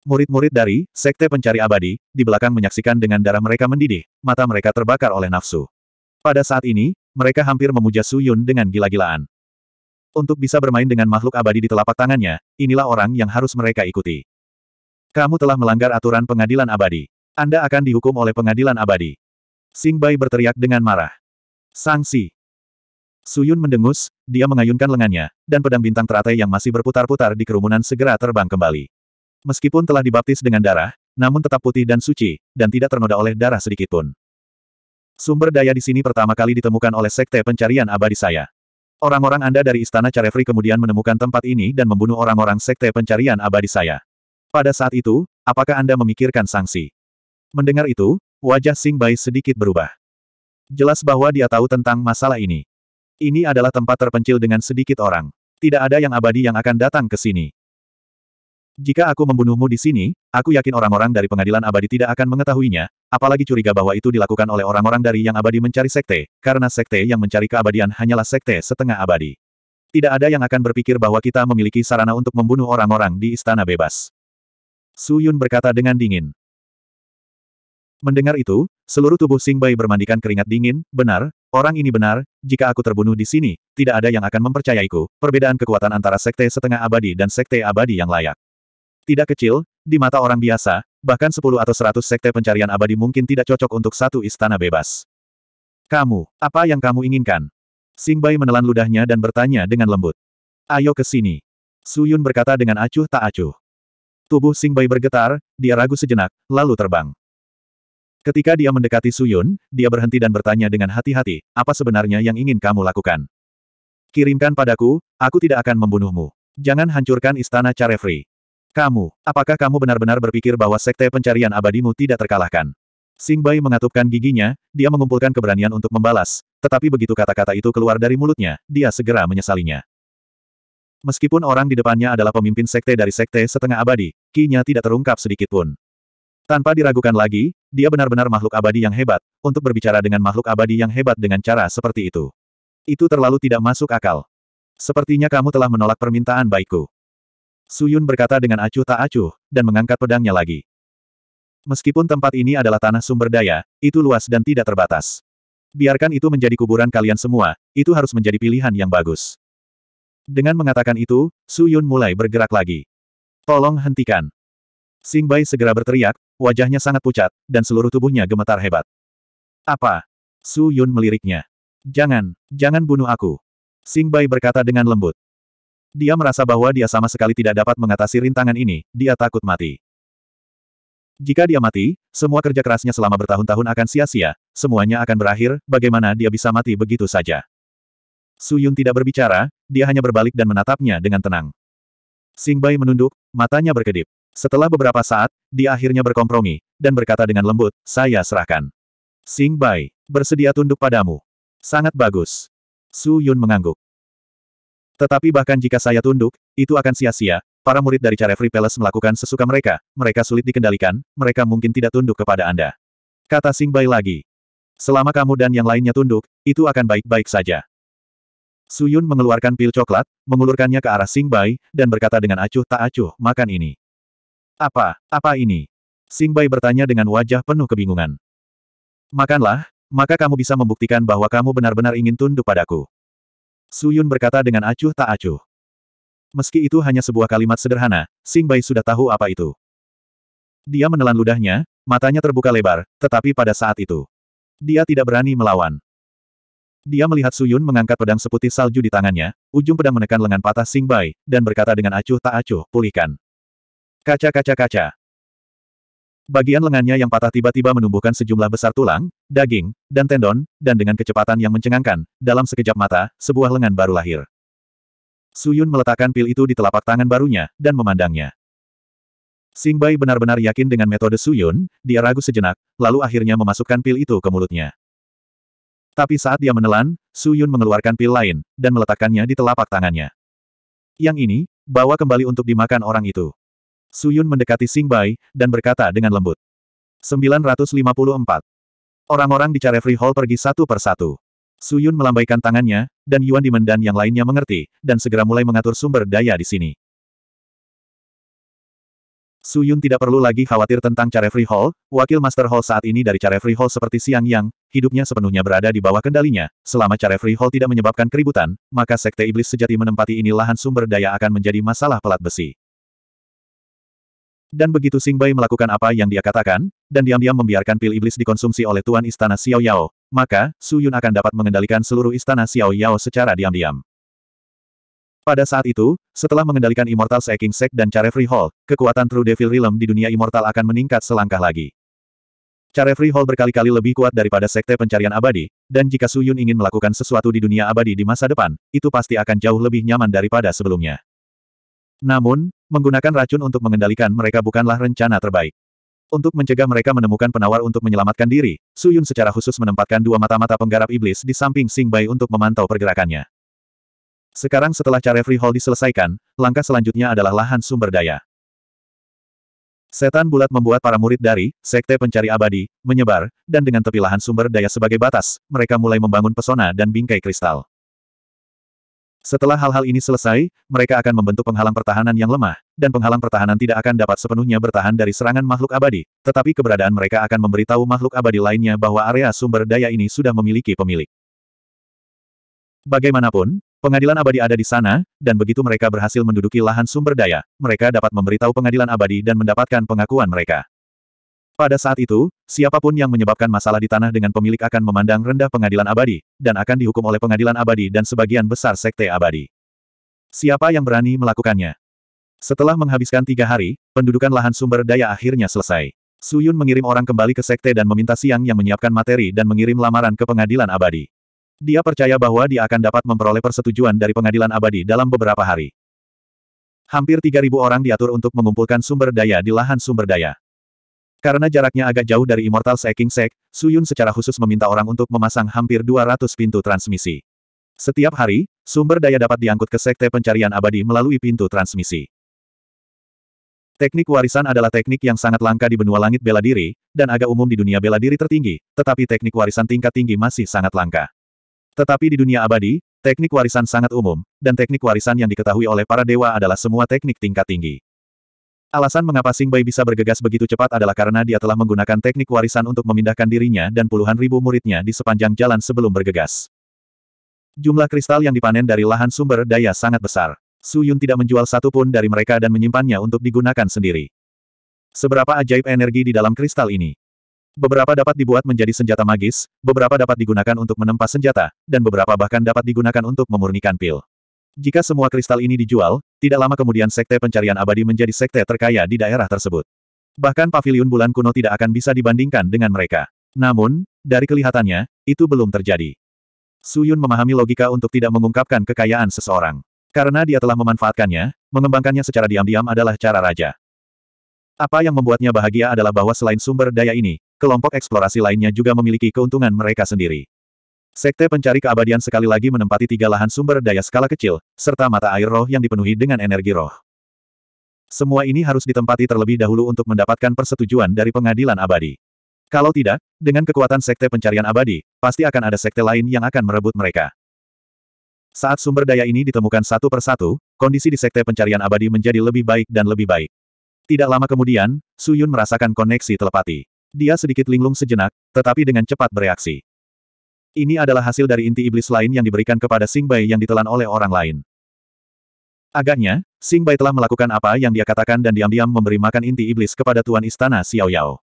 Murid-murid dari Sekte Pencari Abadi, di belakang menyaksikan dengan darah mereka mendidih, mata mereka terbakar oleh nafsu. Pada saat ini, mereka hampir memuja Su Yun dengan gila-gilaan. Untuk bisa bermain dengan makhluk abadi di telapak tangannya, inilah orang yang harus mereka ikuti. Kamu telah melanggar aturan pengadilan abadi. Anda akan dihukum oleh pengadilan abadi. Sing Bai berteriak dengan marah. Sanksi. Suyun mendengus, dia mengayunkan lengannya, dan pedang bintang teratai yang masih berputar-putar di kerumunan segera terbang kembali. Meskipun telah dibaptis dengan darah, namun tetap putih dan suci, dan tidak ternoda oleh darah sedikitpun. Sumber daya di sini pertama kali ditemukan oleh Sekte Pencarian Abadi saya. Orang-orang Anda dari Istana Carefree kemudian menemukan tempat ini dan membunuh orang-orang Sekte Pencarian Abadi saya. Pada saat itu, apakah Anda memikirkan sanksi? Mendengar itu, wajah Sing Bai sedikit berubah. Jelas bahwa dia tahu tentang masalah ini. Ini adalah tempat terpencil dengan sedikit orang. Tidak ada yang abadi yang akan datang ke sini. Jika aku membunuhmu di sini, aku yakin orang-orang dari pengadilan abadi tidak akan mengetahuinya, apalagi curiga bahwa itu dilakukan oleh orang-orang dari yang abadi mencari sekte, karena sekte yang mencari keabadian hanyalah sekte setengah abadi. Tidak ada yang akan berpikir bahwa kita memiliki sarana untuk membunuh orang-orang di istana bebas. Su Yun berkata dengan dingin. Mendengar itu, seluruh tubuh Sing Bai bermandikan keringat dingin, benar, orang ini benar, jika aku terbunuh di sini, tidak ada yang akan mempercayaiku, perbedaan kekuatan antara sekte setengah abadi dan sekte abadi yang layak tidak kecil, di mata orang biasa, bahkan sepuluh atau seratus sekte pencarian abadi mungkin tidak cocok untuk satu istana bebas. Kamu, apa yang kamu inginkan? Singbai menelan ludahnya dan bertanya dengan lembut. Ayo ke sini. Suyun berkata dengan acuh tak acuh. Tubuh Singbai bergetar, dia ragu sejenak, lalu terbang. Ketika dia mendekati Suyun, dia berhenti dan bertanya dengan hati-hati, apa sebenarnya yang ingin kamu lakukan? Kirimkan padaku, aku tidak akan membunuhmu. Jangan hancurkan istana Carefree. Kamu, apakah kamu benar-benar berpikir bahwa sekte pencarian abadimu tidak terkalahkan? Sing Bai mengatupkan giginya, dia mengumpulkan keberanian untuk membalas, tetapi begitu kata-kata itu keluar dari mulutnya, dia segera menyesalinya. Meskipun orang di depannya adalah pemimpin sekte dari sekte setengah abadi, kinya tidak terungkap sedikitpun. Tanpa diragukan lagi, dia benar-benar makhluk abadi yang hebat, untuk berbicara dengan makhluk abadi yang hebat dengan cara seperti itu. Itu terlalu tidak masuk akal. Sepertinya kamu telah menolak permintaan baikku. Suyun berkata dengan acuh tak acuh, dan mengangkat pedangnya lagi. Meskipun tempat ini adalah tanah sumber daya, itu luas dan tidak terbatas. Biarkan itu menjadi kuburan kalian semua, itu harus menjadi pilihan yang bagus. Dengan mengatakan itu, Su Yun mulai bergerak lagi. Tolong hentikan. Sing Bai segera berteriak, wajahnya sangat pucat, dan seluruh tubuhnya gemetar hebat. Apa? Su Yun meliriknya. Jangan, jangan bunuh aku. Sing Bai berkata dengan lembut. Dia merasa bahwa dia sama sekali tidak dapat mengatasi rintangan ini, dia takut mati. Jika dia mati, semua kerja kerasnya selama bertahun-tahun akan sia-sia, semuanya akan berakhir, bagaimana dia bisa mati begitu saja. Su Yun tidak berbicara, dia hanya berbalik dan menatapnya dengan tenang. Sing Bai menunduk, matanya berkedip. Setelah beberapa saat, dia akhirnya berkompromi, dan berkata dengan lembut, saya serahkan. Sing Bai, bersedia tunduk padamu. Sangat bagus. Su Yun mengangguk. Tetapi bahkan jika saya tunduk, itu akan sia-sia. Para murid dari Carefree Palace melakukan sesuka mereka, mereka sulit dikendalikan, mereka mungkin tidak tunduk kepada Anda. Kata Sing Bai lagi. Selama kamu dan yang lainnya tunduk, itu akan baik-baik saja. Suyun mengeluarkan pil coklat, mengulurkannya ke arah Sing Bai, dan berkata dengan acuh tak acuh, makan ini. Apa, apa ini? Sing Bai bertanya dengan wajah penuh kebingungan. Makanlah, maka kamu bisa membuktikan bahwa kamu benar-benar ingin tunduk padaku. Suyun berkata dengan acuh tak acuh. Meski itu hanya sebuah kalimat sederhana, Sing Bai sudah tahu apa itu. Dia menelan ludahnya, matanya terbuka lebar, tetapi pada saat itu. Dia tidak berani melawan. Dia melihat Suyun mengangkat pedang seputih salju di tangannya, ujung pedang menekan lengan patah Sing Bai, dan berkata dengan acuh tak acuh, pulihkan. Kaca kaca kaca. Bagian lengannya yang patah tiba-tiba menumbuhkan sejumlah besar tulang, daging, dan tendon, dan dengan kecepatan yang mencengangkan, dalam sekejap mata, sebuah lengan baru lahir. Suyun meletakkan pil itu di telapak tangan barunya, dan memandangnya. Singbai benar-benar yakin dengan metode Suyun, dia ragu sejenak, lalu akhirnya memasukkan pil itu ke mulutnya. Tapi saat dia menelan, Suyun mengeluarkan pil lain, dan meletakkannya di telapak tangannya. Yang ini, bawa kembali untuk dimakan orang itu. Suyun mendekati Sing Bai, dan berkata dengan lembut. 954. Orang-orang di Carefree Hall pergi satu per satu. Suyun melambaikan tangannya, dan Yuan Dimen dan yang lainnya mengerti, dan segera mulai mengatur sumber daya di sini. Suyun tidak perlu lagi khawatir tentang Carefree Hall, wakil Master Hall saat ini dari Carefree Hall seperti siang yang, hidupnya sepenuhnya berada di bawah kendalinya, selama Carefree Hall tidak menyebabkan keributan, maka Sekte Iblis Sejati menempati ini lahan sumber daya akan menjadi masalah pelat besi. Dan begitu Sing Bai melakukan apa yang dia katakan, dan diam-diam membiarkan pil iblis dikonsumsi oleh Tuan Istana Xiao Yao, maka, Su Yun akan dapat mengendalikan seluruh Istana Xiao Yao secara diam-diam. Pada saat itu, setelah mengendalikan Immortal Seeking Sect dan Care Free Hall, kekuatan True Devil Realm di dunia Immortal akan meningkat selangkah lagi. Care Free Hall berkali-kali lebih kuat daripada Sekte Pencarian Abadi, dan jika Su Yun ingin melakukan sesuatu di dunia abadi di masa depan, itu pasti akan jauh lebih nyaman daripada sebelumnya. Namun, menggunakan racun untuk mengendalikan mereka bukanlah rencana terbaik. Untuk mencegah mereka menemukan penawar untuk menyelamatkan diri, Suyun secara khusus menempatkan dua mata-mata penggarap iblis di samping Sing Bai untuk memantau pergerakannya. Sekarang setelah cara freehold diselesaikan, langkah selanjutnya adalah lahan sumber daya. Setan bulat membuat para murid dari Sekte Pencari Abadi menyebar, dan dengan tepi lahan sumber daya sebagai batas, mereka mulai membangun pesona dan bingkai kristal. Setelah hal-hal ini selesai, mereka akan membentuk penghalang pertahanan yang lemah, dan penghalang pertahanan tidak akan dapat sepenuhnya bertahan dari serangan makhluk abadi, tetapi keberadaan mereka akan memberitahu makhluk abadi lainnya bahwa area sumber daya ini sudah memiliki pemilik. Bagaimanapun, pengadilan abadi ada di sana, dan begitu mereka berhasil menduduki lahan sumber daya, mereka dapat memberitahu pengadilan abadi dan mendapatkan pengakuan mereka. Pada saat itu, siapapun yang menyebabkan masalah di tanah dengan pemilik akan memandang rendah pengadilan abadi, dan akan dihukum oleh pengadilan abadi dan sebagian besar sekte abadi. Siapa yang berani melakukannya? Setelah menghabiskan tiga hari, pendudukan lahan sumber daya akhirnya selesai. Suyun mengirim orang kembali ke sekte dan meminta Siang yang menyiapkan materi dan mengirim lamaran ke pengadilan abadi. Dia percaya bahwa dia akan dapat memperoleh persetujuan dari pengadilan abadi dalam beberapa hari. Hampir 3.000 orang diatur untuk mengumpulkan sumber daya di lahan sumber daya. Karena jaraknya agak jauh dari Immortal Seeking Sek, Suyun secara khusus meminta orang untuk memasang hampir 200 pintu transmisi. Setiap hari, sumber daya dapat diangkut ke Sekte Pencarian Abadi melalui pintu transmisi. Teknik warisan adalah teknik yang sangat langka di benua langit bela diri, dan agak umum di dunia bela diri tertinggi, tetapi teknik warisan tingkat tinggi masih sangat langka. Tetapi di dunia abadi, teknik warisan sangat umum, dan teknik warisan yang diketahui oleh para dewa adalah semua teknik tingkat tinggi. Alasan mengapa Sing Bai bisa bergegas begitu cepat adalah karena dia telah menggunakan teknik warisan untuk memindahkan dirinya dan puluhan ribu muridnya di sepanjang jalan sebelum bergegas. Jumlah kristal yang dipanen dari lahan sumber daya sangat besar. Su Yun tidak menjual satu pun dari mereka dan menyimpannya untuk digunakan sendiri. Seberapa ajaib energi di dalam kristal ini? Beberapa dapat dibuat menjadi senjata magis, beberapa dapat digunakan untuk menempa senjata, dan beberapa bahkan dapat digunakan untuk memurnikan pil. Jika semua kristal ini dijual, tidak lama kemudian Sekte Pencarian Abadi menjadi sekte terkaya di daerah tersebut. Bahkan pavilion bulan kuno tidak akan bisa dibandingkan dengan mereka. Namun, dari kelihatannya, itu belum terjadi. Suyun memahami logika untuk tidak mengungkapkan kekayaan seseorang. Karena dia telah memanfaatkannya, mengembangkannya secara diam-diam adalah cara raja. Apa yang membuatnya bahagia adalah bahwa selain sumber daya ini, kelompok eksplorasi lainnya juga memiliki keuntungan mereka sendiri. Sekte pencari keabadian sekali lagi menempati tiga lahan sumber daya skala kecil, serta mata air roh yang dipenuhi dengan energi roh. Semua ini harus ditempati terlebih dahulu untuk mendapatkan persetujuan dari pengadilan abadi. Kalau tidak, dengan kekuatan sekte pencarian abadi, pasti akan ada sekte lain yang akan merebut mereka. Saat sumber daya ini ditemukan satu persatu, kondisi di sekte pencarian abadi menjadi lebih baik dan lebih baik. Tidak lama kemudian, Suyun merasakan koneksi telepati. Dia sedikit linglung sejenak, tetapi dengan cepat bereaksi. Ini adalah hasil dari inti iblis lain yang diberikan kepada Sing Bai yang ditelan oleh orang lain. Agaknya, Sing Bai telah melakukan apa yang dia katakan dan diam-diam memberi makan inti iblis kepada Tuan Istana Xiao Yao.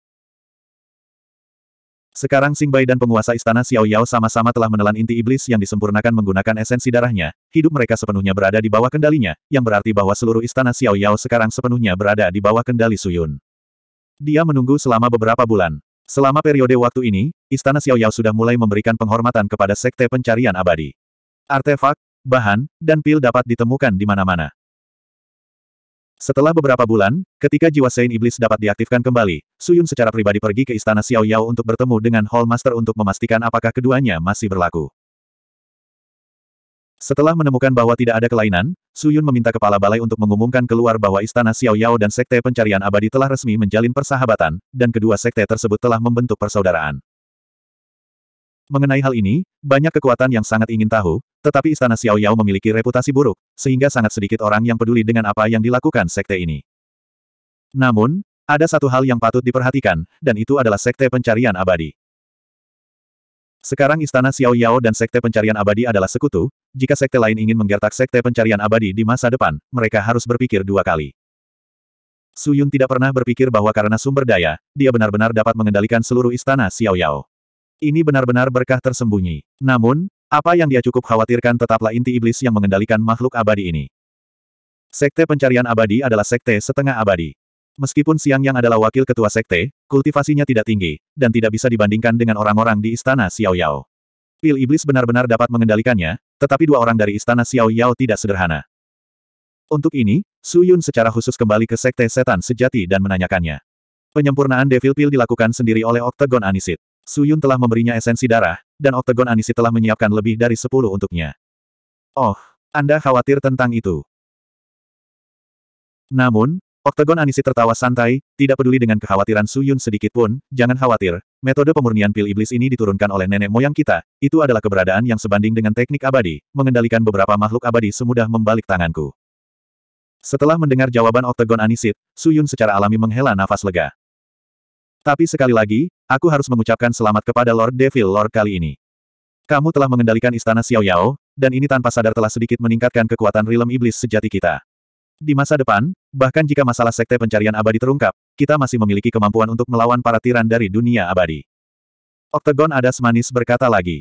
Sekarang Sing Bai dan penguasa Istana Xiao Yao sama-sama telah menelan inti iblis yang disempurnakan menggunakan esensi darahnya, hidup mereka sepenuhnya berada di bawah kendalinya, yang berarti bahwa seluruh Istana Xiao Yao sekarang sepenuhnya berada di bawah kendali Suyun. Dia menunggu selama beberapa bulan, Selama periode waktu ini, Istana Xiao Yao sudah mulai memberikan penghormatan kepada Sekte Pencarian Abadi. Artefak, bahan, dan pil dapat ditemukan di mana-mana. Setelah beberapa bulan, ketika jiwa Sein Iblis dapat diaktifkan kembali, Suyun secara pribadi pergi ke Istana Xiao Yao untuk bertemu dengan Hall Master untuk memastikan apakah keduanya masih berlaku. Setelah menemukan bahwa tidak ada kelainan, Suyun meminta kepala balai untuk mengumumkan keluar bahwa istana Xiao Yao dan sekte pencarian abadi telah resmi menjalin persahabatan, dan kedua sekte tersebut telah membentuk persaudaraan. Mengenai hal ini, banyak kekuatan yang sangat ingin tahu, tetapi istana Xiao Yao memiliki reputasi buruk, sehingga sangat sedikit orang yang peduli dengan apa yang dilakukan sekte ini. Namun, ada satu hal yang patut diperhatikan, dan itu adalah sekte pencarian abadi. Sekarang istana Xiao Yao dan sekte pencarian abadi adalah sekutu, jika sekte lain ingin menggertak sekte pencarian abadi di masa depan, mereka harus berpikir dua kali. Su Yun tidak pernah berpikir bahwa karena sumber daya, dia benar-benar dapat mengendalikan seluruh istana Xiao Yao. Ini benar-benar berkah tersembunyi. Namun, apa yang dia cukup khawatirkan tetaplah inti iblis yang mengendalikan makhluk abadi ini. Sekte pencarian abadi adalah sekte setengah abadi. Meskipun Siang Yang adalah wakil ketua sekte, kultivasinya tidak tinggi, dan tidak bisa dibandingkan dengan orang-orang di istana Xiao Yao. Pil iblis benar-benar dapat mengendalikannya, tetapi dua orang dari istana Xiao Yao tidak sederhana. Untuk ini, Su Yun secara khusus kembali ke Sekte Setan Sejati dan menanyakannya. Penyempurnaan Devil Pil dilakukan sendiri oleh Octagon Anisit. Su Yun telah memberinya esensi darah, dan Octagon Anisit telah menyiapkan lebih dari sepuluh untuknya. Oh, Anda khawatir tentang itu. Namun, Oktagon Anisi tertawa santai, tidak peduli dengan kekhawatiran Su Yun sedikit pun, jangan khawatir, metode pemurnian pil iblis ini diturunkan oleh nenek moyang kita, itu adalah keberadaan yang sebanding dengan teknik abadi, mengendalikan beberapa makhluk abadi semudah membalik tanganku. Setelah mendengar jawaban Oktagon Anisit, Suyun secara alami menghela nafas lega. Tapi sekali lagi, aku harus mengucapkan selamat kepada Lord Devil Lord kali ini. Kamu telah mengendalikan istana Xiao Yao, dan ini tanpa sadar telah sedikit meningkatkan kekuatan rilem iblis sejati kita. Di masa depan, bahkan jika masalah sekte pencarian abadi terungkap, kita masih memiliki kemampuan untuk melawan para tiran dari dunia abadi. Oktagon Adas Manis berkata lagi.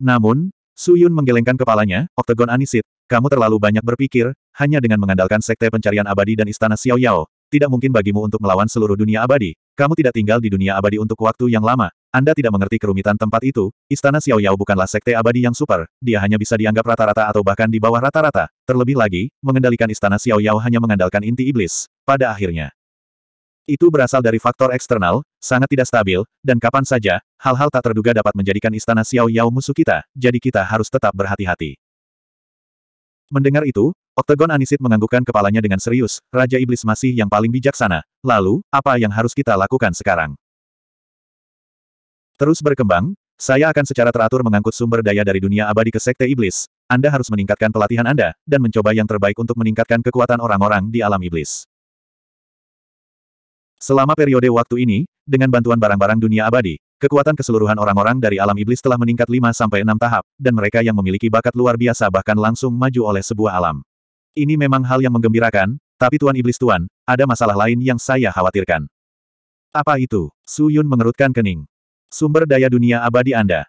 Namun, Su Yun menggelengkan kepalanya, Oktagon Anisit, kamu terlalu banyak berpikir, hanya dengan mengandalkan sekte pencarian abadi dan istana Xiao Yao, tidak mungkin bagimu untuk melawan seluruh dunia abadi, kamu tidak tinggal di dunia abadi untuk waktu yang lama, anda tidak mengerti kerumitan tempat itu, Istana Xiao Yao bukanlah sekte abadi yang super, dia hanya bisa dianggap rata-rata atau bahkan di bawah rata-rata. Terlebih lagi, mengendalikan Istana Xiao Yao hanya mengandalkan inti iblis, pada akhirnya. Itu berasal dari faktor eksternal, sangat tidak stabil, dan kapan saja, hal-hal tak terduga dapat menjadikan Istana Xiao Yao musuh kita, jadi kita harus tetap berhati-hati. Mendengar itu, Oktagon Anisit menganggukkan kepalanya dengan serius, Raja Iblis masih yang paling bijaksana. Lalu, apa yang harus kita lakukan sekarang? Terus berkembang, saya akan secara teratur mengangkut sumber daya dari dunia abadi ke Sekte Iblis. Anda harus meningkatkan pelatihan Anda, dan mencoba yang terbaik untuk meningkatkan kekuatan orang-orang di alam iblis. Selama periode waktu ini, dengan bantuan barang-barang dunia abadi, kekuatan keseluruhan orang-orang dari alam iblis telah meningkat 5-6 tahap, dan mereka yang memiliki bakat luar biasa bahkan langsung maju oleh sebuah alam. Ini memang hal yang menggembirakan, tapi Tuan Iblis Tuan, ada masalah lain yang saya khawatirkan. Apa itu? Su Yun mengerutkan kening sumber daya dunia abadi Anda.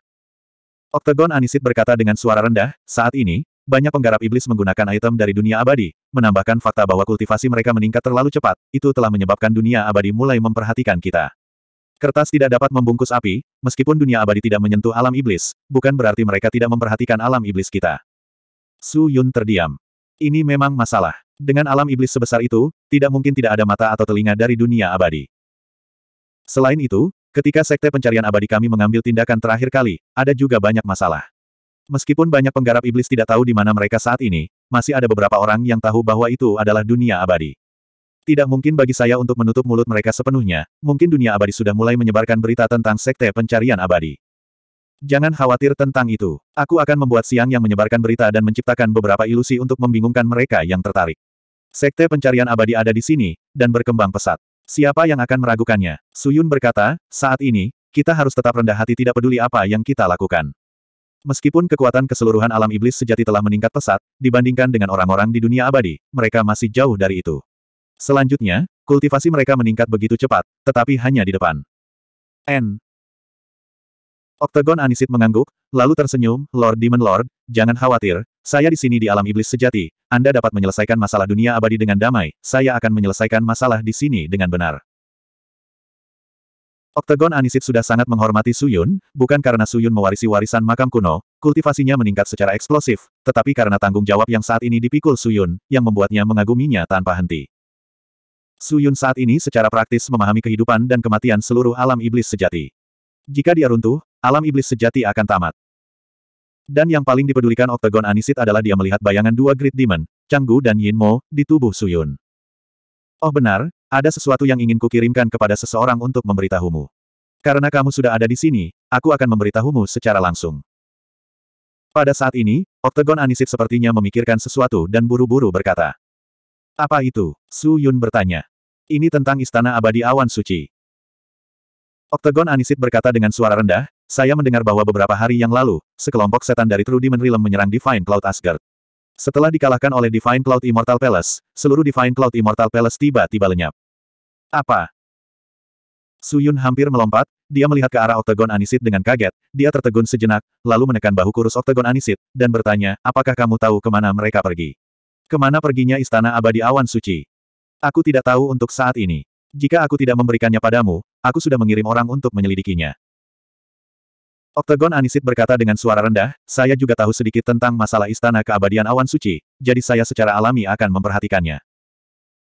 Oktagon Anisit berkata dengan suara rendah, saat ini, banyak penggarap iblis menggunakan item dari dunia abadi, menambahkan fakta bahwa kultivasi mereka meningkat terlalu cepat, itu telah menyebabkan dunia abadi mulai memperhatikan kita. Kertas tidak dapat membungkus api, meskipun dunia abadi tidak menyentuh alam iblis, bukan berarti mereka tidak memperhatikan alam iblis kita. Su Yun terdiam. Ini memang masalah. Dengan alam iblis sebesar itu, tidak mungkin tidak ada mata atau telinga dari dunia abadi. Selain itu, Ketika Sekte Pencarian Abadi kami mengambil tindakan terakhir kali, ada juga banyak masalah. Meskipun banyak penggarap iblis tidak tahu di mana mereka saat ini, masih ada beberapa orang yang tahu bahwa itu adalah dunia abadi. Tidak mungkin bagi saya untuk menutup mulut mereka sepenuhnya, mungkin dunia abadi sudah mulai menyebarkan berita tentang Sekte Pencarian Abadi. Jangan khawatir tentang itu. Aku akan membuat siang yang menyebarkan berita dan menciptakan beberapa ilusi untuk membingungkan mereka yang tertarik. Sekte pencarian abadi ada di sini, dan berkembang pesat. Siapa yang akan meragukannya? Suyun berkata, saat ini, kita harus tetap rendah hati tidak peduli apa yang kita lakukan. Meskipun kekuatan keseluruhan alam iblis sejati telah meningkat pesat, dibandingkan dengan orang-orang di dunia abadi, mereka masih jauh dari itu. Selanjutnya, kultivasi mereka meningkat begitu cepat, tetapi hanya di depan. N. Oktagon Anisit mengangguk, lalu tersenyum, Lord Demon Lord, jangan khawatir, saya di sini di alam iblis sejati, Anda dapat menyelesaikan masalah dunia abadi dengan damai, saya akan menyelesaikan masalah di sini dengan benar. Oktagon Anisit sudah sangat menghormati Suyun, bukan karena Suyun mewarisi warisan makam kuno, kultivasinya meningkat secara eksplosif, tetapi karena tanggung jawab yang saat ini dipikul Suyun, yang membuatnya mengaguminya tanpa henti. Suyun saat ini secara praktis memahami kehidupan dan kematian seluruh alam iblis sejati. Jika dia runtuh, alam iblis sejati akan tamat. Dan yang paling dipedulikan Oktagon Anisit adalah dia melihat bayangan dua Great Demon, Canggu dan Yin Mo, di tubuh Suyun. Oh benar, ada sesuatu yang ingin kukirimkan kepada seseorang untuk memberitahumu. Karena kamu sudah ada di sini, aku akan memberitahumu secara langsung. Pada saat ini, Oktagon Anisit sepertinya memikirkan sesuatu dan buru-buru berkata. Apa itu? Su Yun bertanya. Ini tentang Istana Abadi Awan Suci. Oktagon Anisit berkata dengan suara rendah, saya mendengar bahwa beberapa hari yang lalu, sekelompok setan dari True Demon Realm menyerang Divine Cloud Asgard. Setelah dikalahkan oleh Divine Cloud Immortal Palace, seluruh Divine Cloud Immortal Palace tiba-tiba lenyap. Apa? Suyun hampir melompat, dia melihat ke arah oktagon Anisit dengan kaget, dia tertegun sejenak, lalu menekan bahu kurus oktagon Anisit, dan bertanya, apakah kamu tahu kemana mereka pergi? Kemana perginya istana abadi awan suci? Aku tidak tahu untuk saat ini. Jika aku tidak memberikannya padamu, aku sudah mengirim orang untuk menyelidikinya. Oktagon Anisit berkata dengan suara rendah, saya juga tahu sedikit tentang masalah istana keabadian awan suci, jadi saya secara alami akan memperhatikannya.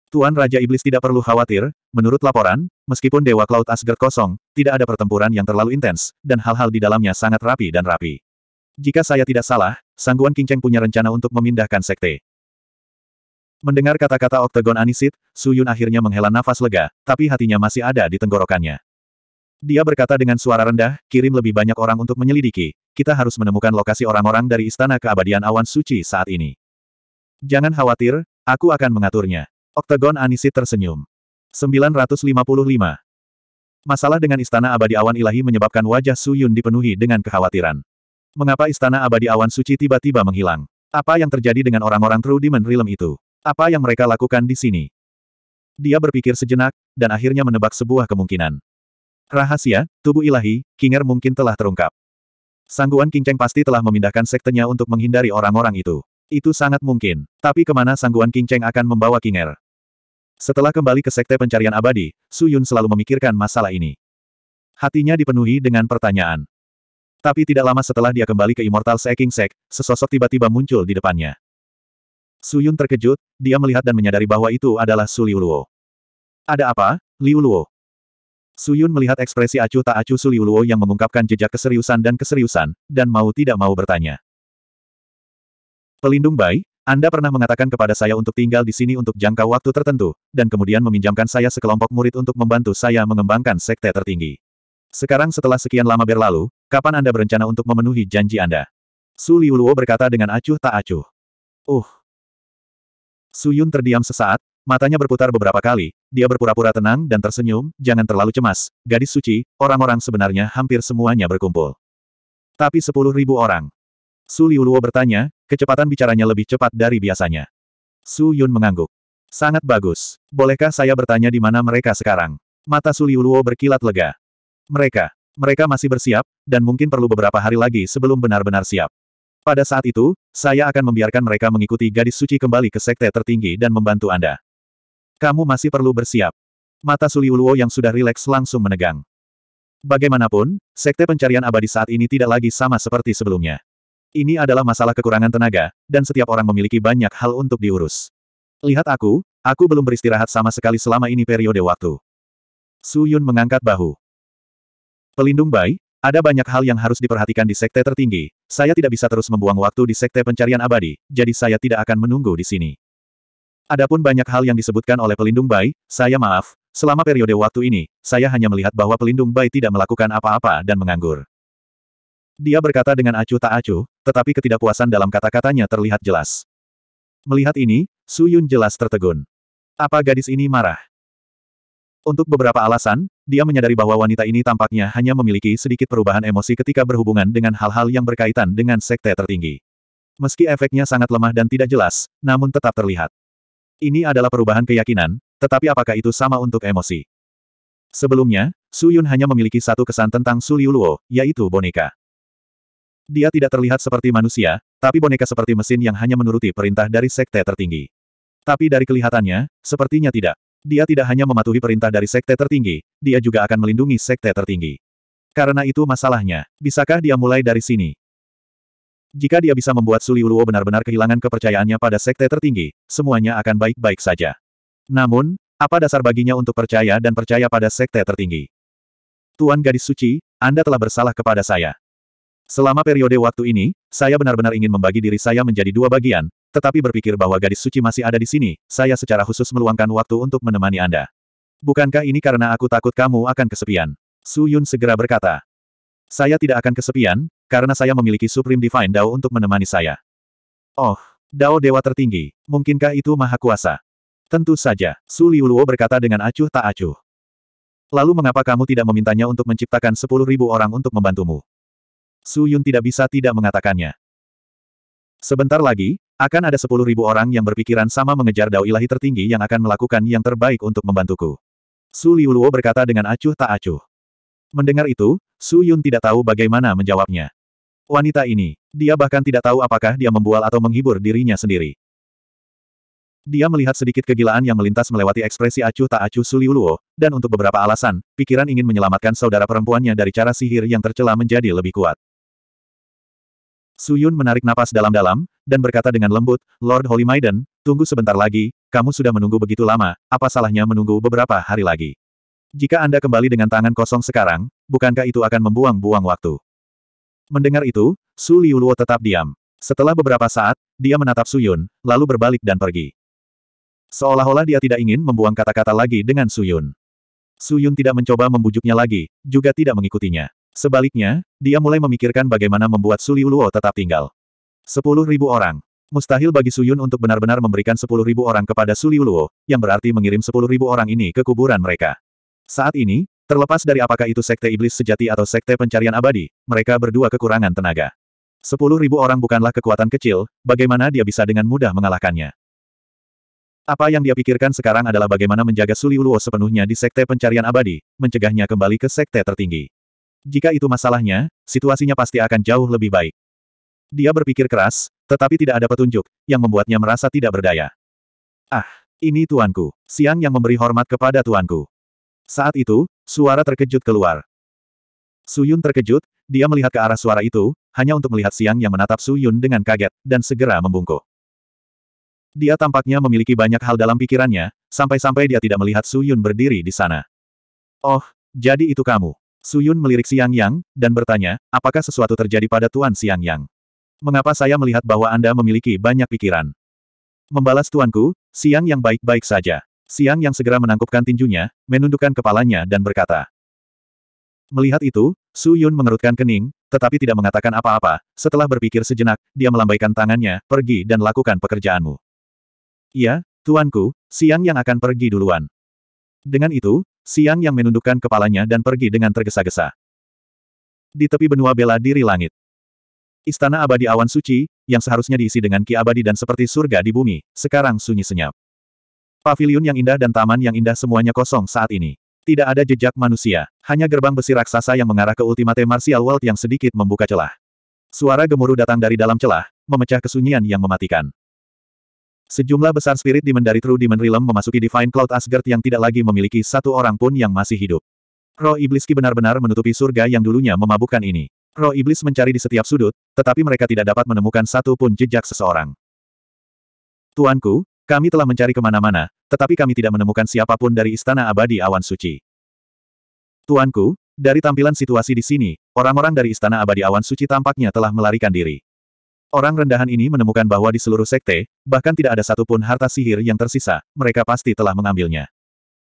Tuan Raja Iblis tidak perlu khawatir, menurut laporan, meskipun Dewa Cloud asger kosong, tidak ada pertempuran yang terlalu intens, dan hal-hal di dalamnya sangat rapi dan rapi. Jika saya tidak salah, Sangguan Kinceng punya rencana untuk memindahkan sekte. Mendengar kata-kata Oktagon Anisit, Suyun akhirnya menghela nafas lega, tapi hatinya masih ada di tenggorokannya. Dia berkata dengan suara rendah, kirim lebih banyak orang untuk menyelidiki, kita harus menemukan lokasi orang-orang dari Istana Keabadian Awan Suci saat ini. Jangan khawatir, aku akan mengaturnya. Oktagon Anisit tersenyum. 955. Masalah dengan Istana Abadi Awan Ilahi menyebabkan wajah Su Yun dipenuhi dengan kekhawatiran. Mengapa Istana Abadi Awan Suci tiba-tiba menghilang? Apa yang terjadi dengan orang-orang True Demon Realm itu? Apa yang mereka lakukan di sini? Dia berpikir sejenak, dan akhirnya menebak sebuah kemungkinan. Rahasia, tubuh ilahi, Kinger mungkin telah terungkap. Sangguan Cheng pasti telah memindahkan sektenya untuk menghindari orang-orang itu. Itu sangat mungkin. Tapi kemana Sangguan Cheng akan membawa Kinger? Setelah kembali ke sekte pencarian abadi, Su Yun selalu memikirkan masalah ini. Hatinya dipenuhi dengan pertanyaan. Tapi tidak lama setelah dia kembali ke Immortal Seeking Sek, sesosok tiba-tiba muncul di depannya. Su Yun terkejut, dia melihat dan menyadari bahwa itu adalah Su Luo. Ada apa, Liu Luo? Suyun melihat ekspresi acuh tak acuh Suliuluo yang mengungkapkan jejak keseriusan dan keseriusan, dan mau tidak mau bertanya. Pelindung Bai, Anda pernah mengatakan kepada saya untuk tinggal di sini untuk jangka waktu tertentu, dan kemudian meminjamkan saya sekelompok murid untuk membantu saya mengembangkan sekte tertinggi. Sekarang setelah sekian lama berlalu, kapan Anda berencana untuk memenuhi janji Anda? Su Liuluo berkata dengan acuh tak acuh. Uh, Suyun terdiam sesaat, Matanya berputar beberapa kali, dia berpura-pura tenang dan tersenyum, jangan terlalu cemas, gadis suci, orang-orang sebenarnya hampir semuanya berkumpul. Tapi sepuluh ribu orang. Su Liuluo bertanya, kecepatan bicaranya lebih cepat dari biasanya. Su Yun mengangguk. Sangat bagus. Bolehkah saya bertanya di mana mereka sekarang? Mata Su Liuluo berkilat lega. Mereka. Mereka masih bersiap, dan mungkin perlu beberapa hari lagi sebelum benar-benar siap. Pada saat itu, saya akan membiarkan mereka mengikuti gadis suci kembali ke sekte tertinggi dan membantu Anda. Kamu masih perlu bersiap. Mata Suliuluo yang sudah rileks langsung menegang. Bagaimanapun, sekte pencarian abadi saat ini tidak lagi sama seperti sebelumnya. Ini adalah masalah kekurangan tenaga, dan setiap orang memiliki banyak hal untuk diurus. Lihat aku, aku belum beristirahat sama sekali selama ini periode waktu. Su Yun mengangkat bahu. Pelindung Bai, ada banyak hal yang harus diperhatikan di sekte tertinggi, saya tidak bisa terus membuang waktu di sekte pencarian abadi, jadi saya tidak akan menunggu di sini. Adapun banyak hal yang disebutkan oleh pelindung Bai, saya maaf, selama periode waktu ini, saya hanya melihat bahwa pelindung Bai tidak melakukan apa-apa dan menganggur. Dia berkata dengan acuh tak acuh, tetapi ketidakpuasan dalam kata-katanya terlihat jelas. Melihat ini, Su Yun jelas tertegun. Apa gadis ini marah? Untuk beberapa alasan, dia menyadari bahwa wanita ini tampaknya hanya memiliki sedikit perubahan emosi ketika berhubungan dengan hal-hal yang berkaitan dengan sekte tertinggi. Meski efeknya sangat lemah dan tidak jelas, namun tetap terlihat. Ini adalah perubahan keyakinan, tetapi apakah itu sama untuk emosi? Sebelumnya, Su Yun hanya memiliki satu kesan tentang Su Liu Luo, yaitu boneka. Dia tidak terlihat seperti manusia, tapi boneka seperti mesin yang hanya menuruti perintah dari sekte tertinggi. Tapi dari kelihatannya, sepertinya tidak. Dia tidak hanya mematuhi perintah dari sekte tertinggi, dia juga akan melindungi sekte tertinggi. Karena itu masalahnya, bisakah dia mulai dari sini? Jika dia bisa membuat Liuluo benar-benar kehilangan kepercayaannya pada sekte tertinggi, semuanya akan baik-baik saja. Namun, apa dasar baginya untuk percaya dan percaya pada sekte tertinggi? Tuan Gadis Suci, Anda telah bersalah kepada saya. Selama periode waktu ini, saya benar-benar ingin membagi diri saya menjadi dua bagian, tetapi berpikir bahwa Gadis Suci masih ada di sini, saya secara khusus meluangkan waktu untuk menemani Anda. Bukankah ini karena aku takut kamu akan kesepian? Su Yun segera berkata. Saya tidak akan kesepian, karena saya memiliki Supreme Divine Dao untuk menemani saya. Oh, Dao Dewa Tertinggi, mungkinkah itu Maha Kuasa? Tentu saja, Su Liuluo berkata dengan acuh tak acuh. Lalu mengapa kamu tidak memintanya untuk menciptakan sepuluh ribu orang untuk membantumu? Su Yun tidak bisa tidak mengatakannya. Sebentar lagi, akan ada sepuluh ribu orang yang berpikiran sama mengejar Dao Ilahi Tertinggi yang akan melakukan yang terbaik untuk membantuku. Su Liuluo berkata dengan acuh tak acuh. Mendengar itu, Su Yun tidak tahu bagaimana menjawabnya wanita ini. Dia bahkan tidak tahu apakah dia membual atau menghibur dirinya sendiri. Dia melihat sedikit kegilaan yang melintas melewati ekspresi acuh tak acuh Suliuluo, dan untuk beberapa alasan, pikiran ingin menyelamatkan saudara perempuannya dari cara sihir yang tercela menjadi lebih kuat. Suyun menarik napas dalam-dalam, dan berkata dengan lembut, Lord Holy Maiden, tunggu sebentar lagi, kamu sudah menunggu begitu lama, apa salahnya menunggu beberapa hari lagi? Jika Anda kembali dengan tangan kosong sekarang, bukankah itu akan membuang-buang waktu? Mendengar itu, Su Liuluo tetap diam. Setelah beberapa saat, dia menatap Su Yun, lalu berbalik dan pergi. Seolah-olah dia tidak ingin membuang kata-kata lagi dengan Su Yun. Su Yun tidak mencoba membujuknya lagi, juga tidak mengikutinya. Sebaliknya, dia mulai memikirkan bagaimana membuat Su Liuluo tetap tinggal. Sepuluh ribu orang. Mustahil bagi Su Yun untuk benar-benar memberikan sepuluh ribu orang kepada Su Liuluo, yang berarti mengirim sepuluh ribu orang ini ke kuburan mereka. Saat ini, Terlepas dari apakah itu sekte iblis sejati atau sekte pencarian abadi, mereka berdua kekurangan tenaga. Sepuluh ribu orang bukanlah kekuatan kecil, bagaimana dia bisa dengan mudah mengalahkannya. Apa yang dia pikirkan sekarang adalah bagaimana menjaga Suliuluo sepenuhnya di sekte pencarian abadi, mencegahnya kembali ke sekte tertinggi. Jika itu masalahnya, situasinya pasti akan jauh lebih baik. Dia berpikir keras, tetapi tidak ada petunjuk, yang membuatnya merasa tidak berdaya. Ah, ini tuanku, siang yang memberi hormat kepada tuanku. Saat itu, suara terkejut keluar. Suyun terkejut, dia melihat ke arah suara itu, hanya untuk melihat Siang yang menatap Suyun dengan kaget, dan segera membungkuk. Dia tampaknya memiliki banyak hal dalam pikirannya, sampai-sampai dia tidak melihat Suyun berdiri di sana. Oh, jadi itu kamu. Suyun melirik Siang Yang, dan bertanya, apakah sesuatu terjadi pada Tuan Siang Yang? Mengapa saya melihat bahwa Anda memiliki banyak pikiran? Membalas tuanku, Siang Yang baik-baik saja. Siang yang segera menangkupkan tinjunya, menundukkan kepalanya dan berkata. Melihat itu, Su Yun mengerutkan kening, tetapi tidak mengatakan apa-apa. Setelah berpikir sejenak, dia melambaikan tangannya, pergi dan lakukan pekerjaanmu. Iya, tuanku, Siang yang akan pergi duluan. Dengan itu, Siang yang menundukkan kepalanya dan pergi dengan tergesa-gesa. Di tepi benua bela diri langit. Istana abadi awan suci, yang seharusnya diisi dengan ki abadi dan seperti surga di bumi, sekarang sunyi senyap. Pavilion yang indah dan taman yang indah semuanya kosong saat ini. Tidak ada jejak manusia, hanya gerbang besi raksasa yang mengarah ke Ultimate Martial World yang sedikit membuka celah. Suara gemuruh datang dari dalam celah, memecah kesunyian yang mematikan. Sejumlah besar spirit di dari True Demon Realm memasuki Divine Cloud Asgard yang tidak lagi memiliki satu orang pun yang masih hidup. Roh Ibliski benar-benar menutupi surga yang dulunya memabukkan ini. Roh Iblis mencari di setiap sudut, tetapi mereka tidak dapat menemukan satu pun jejak seseorang. Tuanku, kami telah mencari kemana-mana, tetapi kami tidak menemukan siapapun dari Istana Abadi Awan Suci. Tuanku, dari tampilan situasi di sini, orang-orang dari Istana Abadi Awan Suci tampaknya telah melarikan diri. Orang rendahan ini menemukan bahwa di seluruh sekte, bahkan tidak ada satupun harta sihir yang tersisa, mereka pasti telah mengambilnya.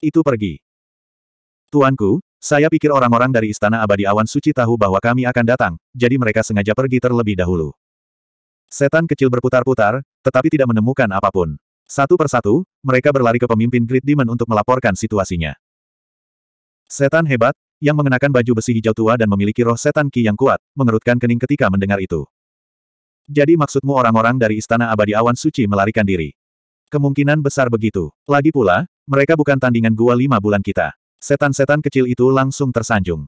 Itu pergi. Tuanku, saya pikir orang-orang dari Istana Abadi Awan Suci tahu bahwa kami akan datang, jadi mereka sengaja pergi terlebih dahulu. Setan kecil berputar-putar, tetapi tidak menemukan apapun. Satu persatu, mereka berlari ke pemimpin Great Demon untuk melaporkan situasinya. Setan hebat, yang mengenakan baju besi hijau tua dan memiliki roh setan Ki yang kuat, mengerutkan kening ketika mendengar itu. Jadi maksudmu orang-orang dari Istana Abadi Awan Suci melarikan diri? Kemungkinan besar begitu. Lagi pula, mereka bukan tandingan gua lima bulan kita. Setan-setan kecil itu langsung tersanjung.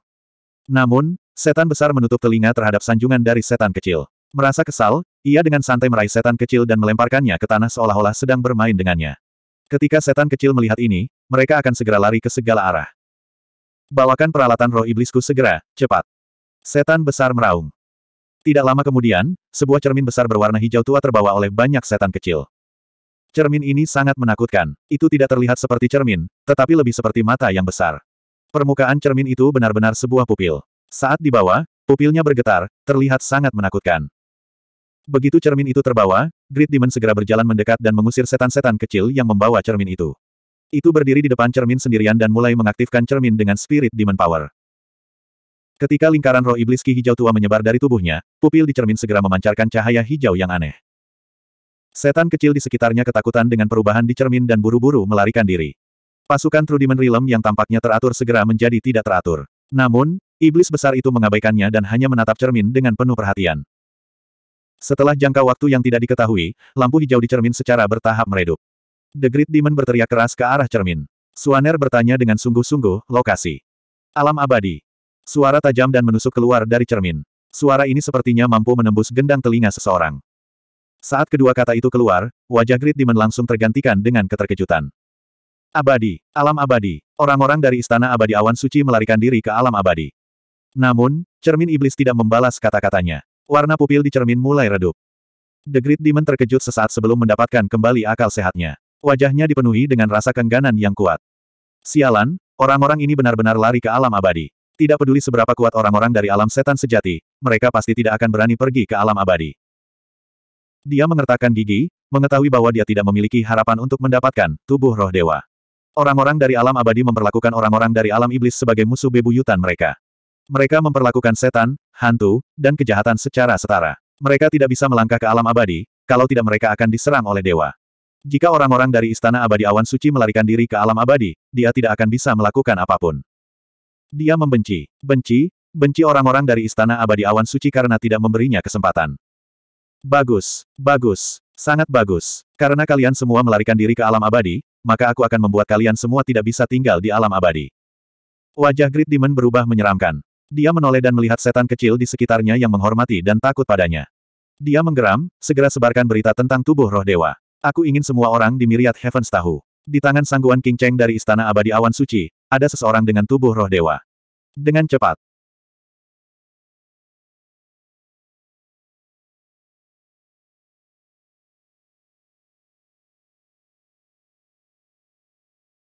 Namun, setan besar menutup telinga terhadap sanjungan dari setan kecil. Merasa kesal, ia dengan santai meraih setan kecil dan melemparkannya ke tanah seolah-olah sedang bermain dengannya. Ketika setan kecil melihat ini, mereka akan segera lari ke segala arah. Bawakan peralatan roh iblisku segera, cepat. Setan besar meraung. Tidak lama kemudian, sebuah cermin besar berwarna hijau tua terbawa oleh banyak setan kecil. Cermin ini sangat menakutkan. Itu tidak terlihat seperti cermin, tetapi lebih seperti mata yang besar. Permukaan cermin itu benar-benar sebuah pupil. Saat dibawa, pupilnya bergetar, terlihat sangat menakutkan. Begitu cermin itu terbawa, Great Demon segera berjalan mendekat dan mengusir setan-setan kecil yang membawa cermin itu. Itu berdiri di depan cermin sendirian dan mulai mengaktifkan cermin dengan Spirit Demon Power. Ketika lingkaran roh iblis ki hijau tua menyebar dari tubuhnya, pupil di cermin segera memancarkan cahaya hijau yang aneh. Setan kecil di sekitarnya ketakutan dengan perubahan di cermin dan buru-buru melarikan diri. Pasukan True Demon Realm yang tampaknya teratur segera menjadi tidak teratur. Namun, iblis besar itu mengabaikannya dan hanya menatap cermin dengan penuh perhatian. Setelah jangka waktu yang tidak diketahui, lampu hijau di cermin secara bertahap meredup. The Great Demon berteriak keras ke arah cermin. Suaner bertanya dengan sungguh-sungguh, lokasi. Alam abadi. Suara tajam dan menusuk keluar dari cermin. Suara ini sepertinya mampu menembus gendang telinga seseorang. Saat kedua kata itu keluar, wajah Great Demon langsung tergantikan dengan keterkejutan. Abadi, alam abadi, orang-orang dari istana abadi awan suci melarikan diri ke alam abadi. Namun, cermin iblis tidak membalas kata-katanya. Warna pupil di cermin mulai redup. The Great Demon terkejut sesaat sebelum mendapatkan kembali akal sehatnya. Wajahnya dipenuhi dengan rasa kengganan yang kuat. Sialan, orang-orang ini benar-benar lari ke alam abadi. Tidak peduli seberapa kuat orang-orang dari alam setan sejati, mereka pasti tidak akan berani pergi ke alam abadi. Dia mengertakkan gigi, mengetahui bahwa dia tidak memiliki harapan untuk mendapatkan tubuh roh dewa. Orang-orang dari alam abadi memperlakukan orang-orang dari alam iblis sebagai musuh bebuyutan mereka. Mereka memperlakukan setan, hantu, dan kejahatan secara setara. Mereka tidak bisa melangkah ke alam abadi, kalau tidak mereka akan diserang oleh dewa. Jika orang-orang dari Istana Abadi Awan Suci melarikan diri ke alam abadi, dia tidak akan bisa melakukan apapun. Dia membenci, benci, benci orang-orang dari Istana Abadi Awan Suci karena tidak memberinya kesempatan. Bagus, bagus, sangat bagus. Karena kalian semua melarikan diri ke alam abadi, maka aku akan membuat kalian semua tidak bisa tinggal di alam abadi. Wajah Great Demon berubah menyeramkan. Dia menoleh dan melihat setan kecil di sekitarnya yang menghormati dan takut padanya. Dia menggeram, segera sebarkan berita tentang tubuh roh dewa. Aku ingin semua orang di Myriad Heavens tahu. Di tangan sangguan King Cheng dari Istana Abadi Awan Suci, ada seseorang dengan tubuh roh dewa. Dengan cepat,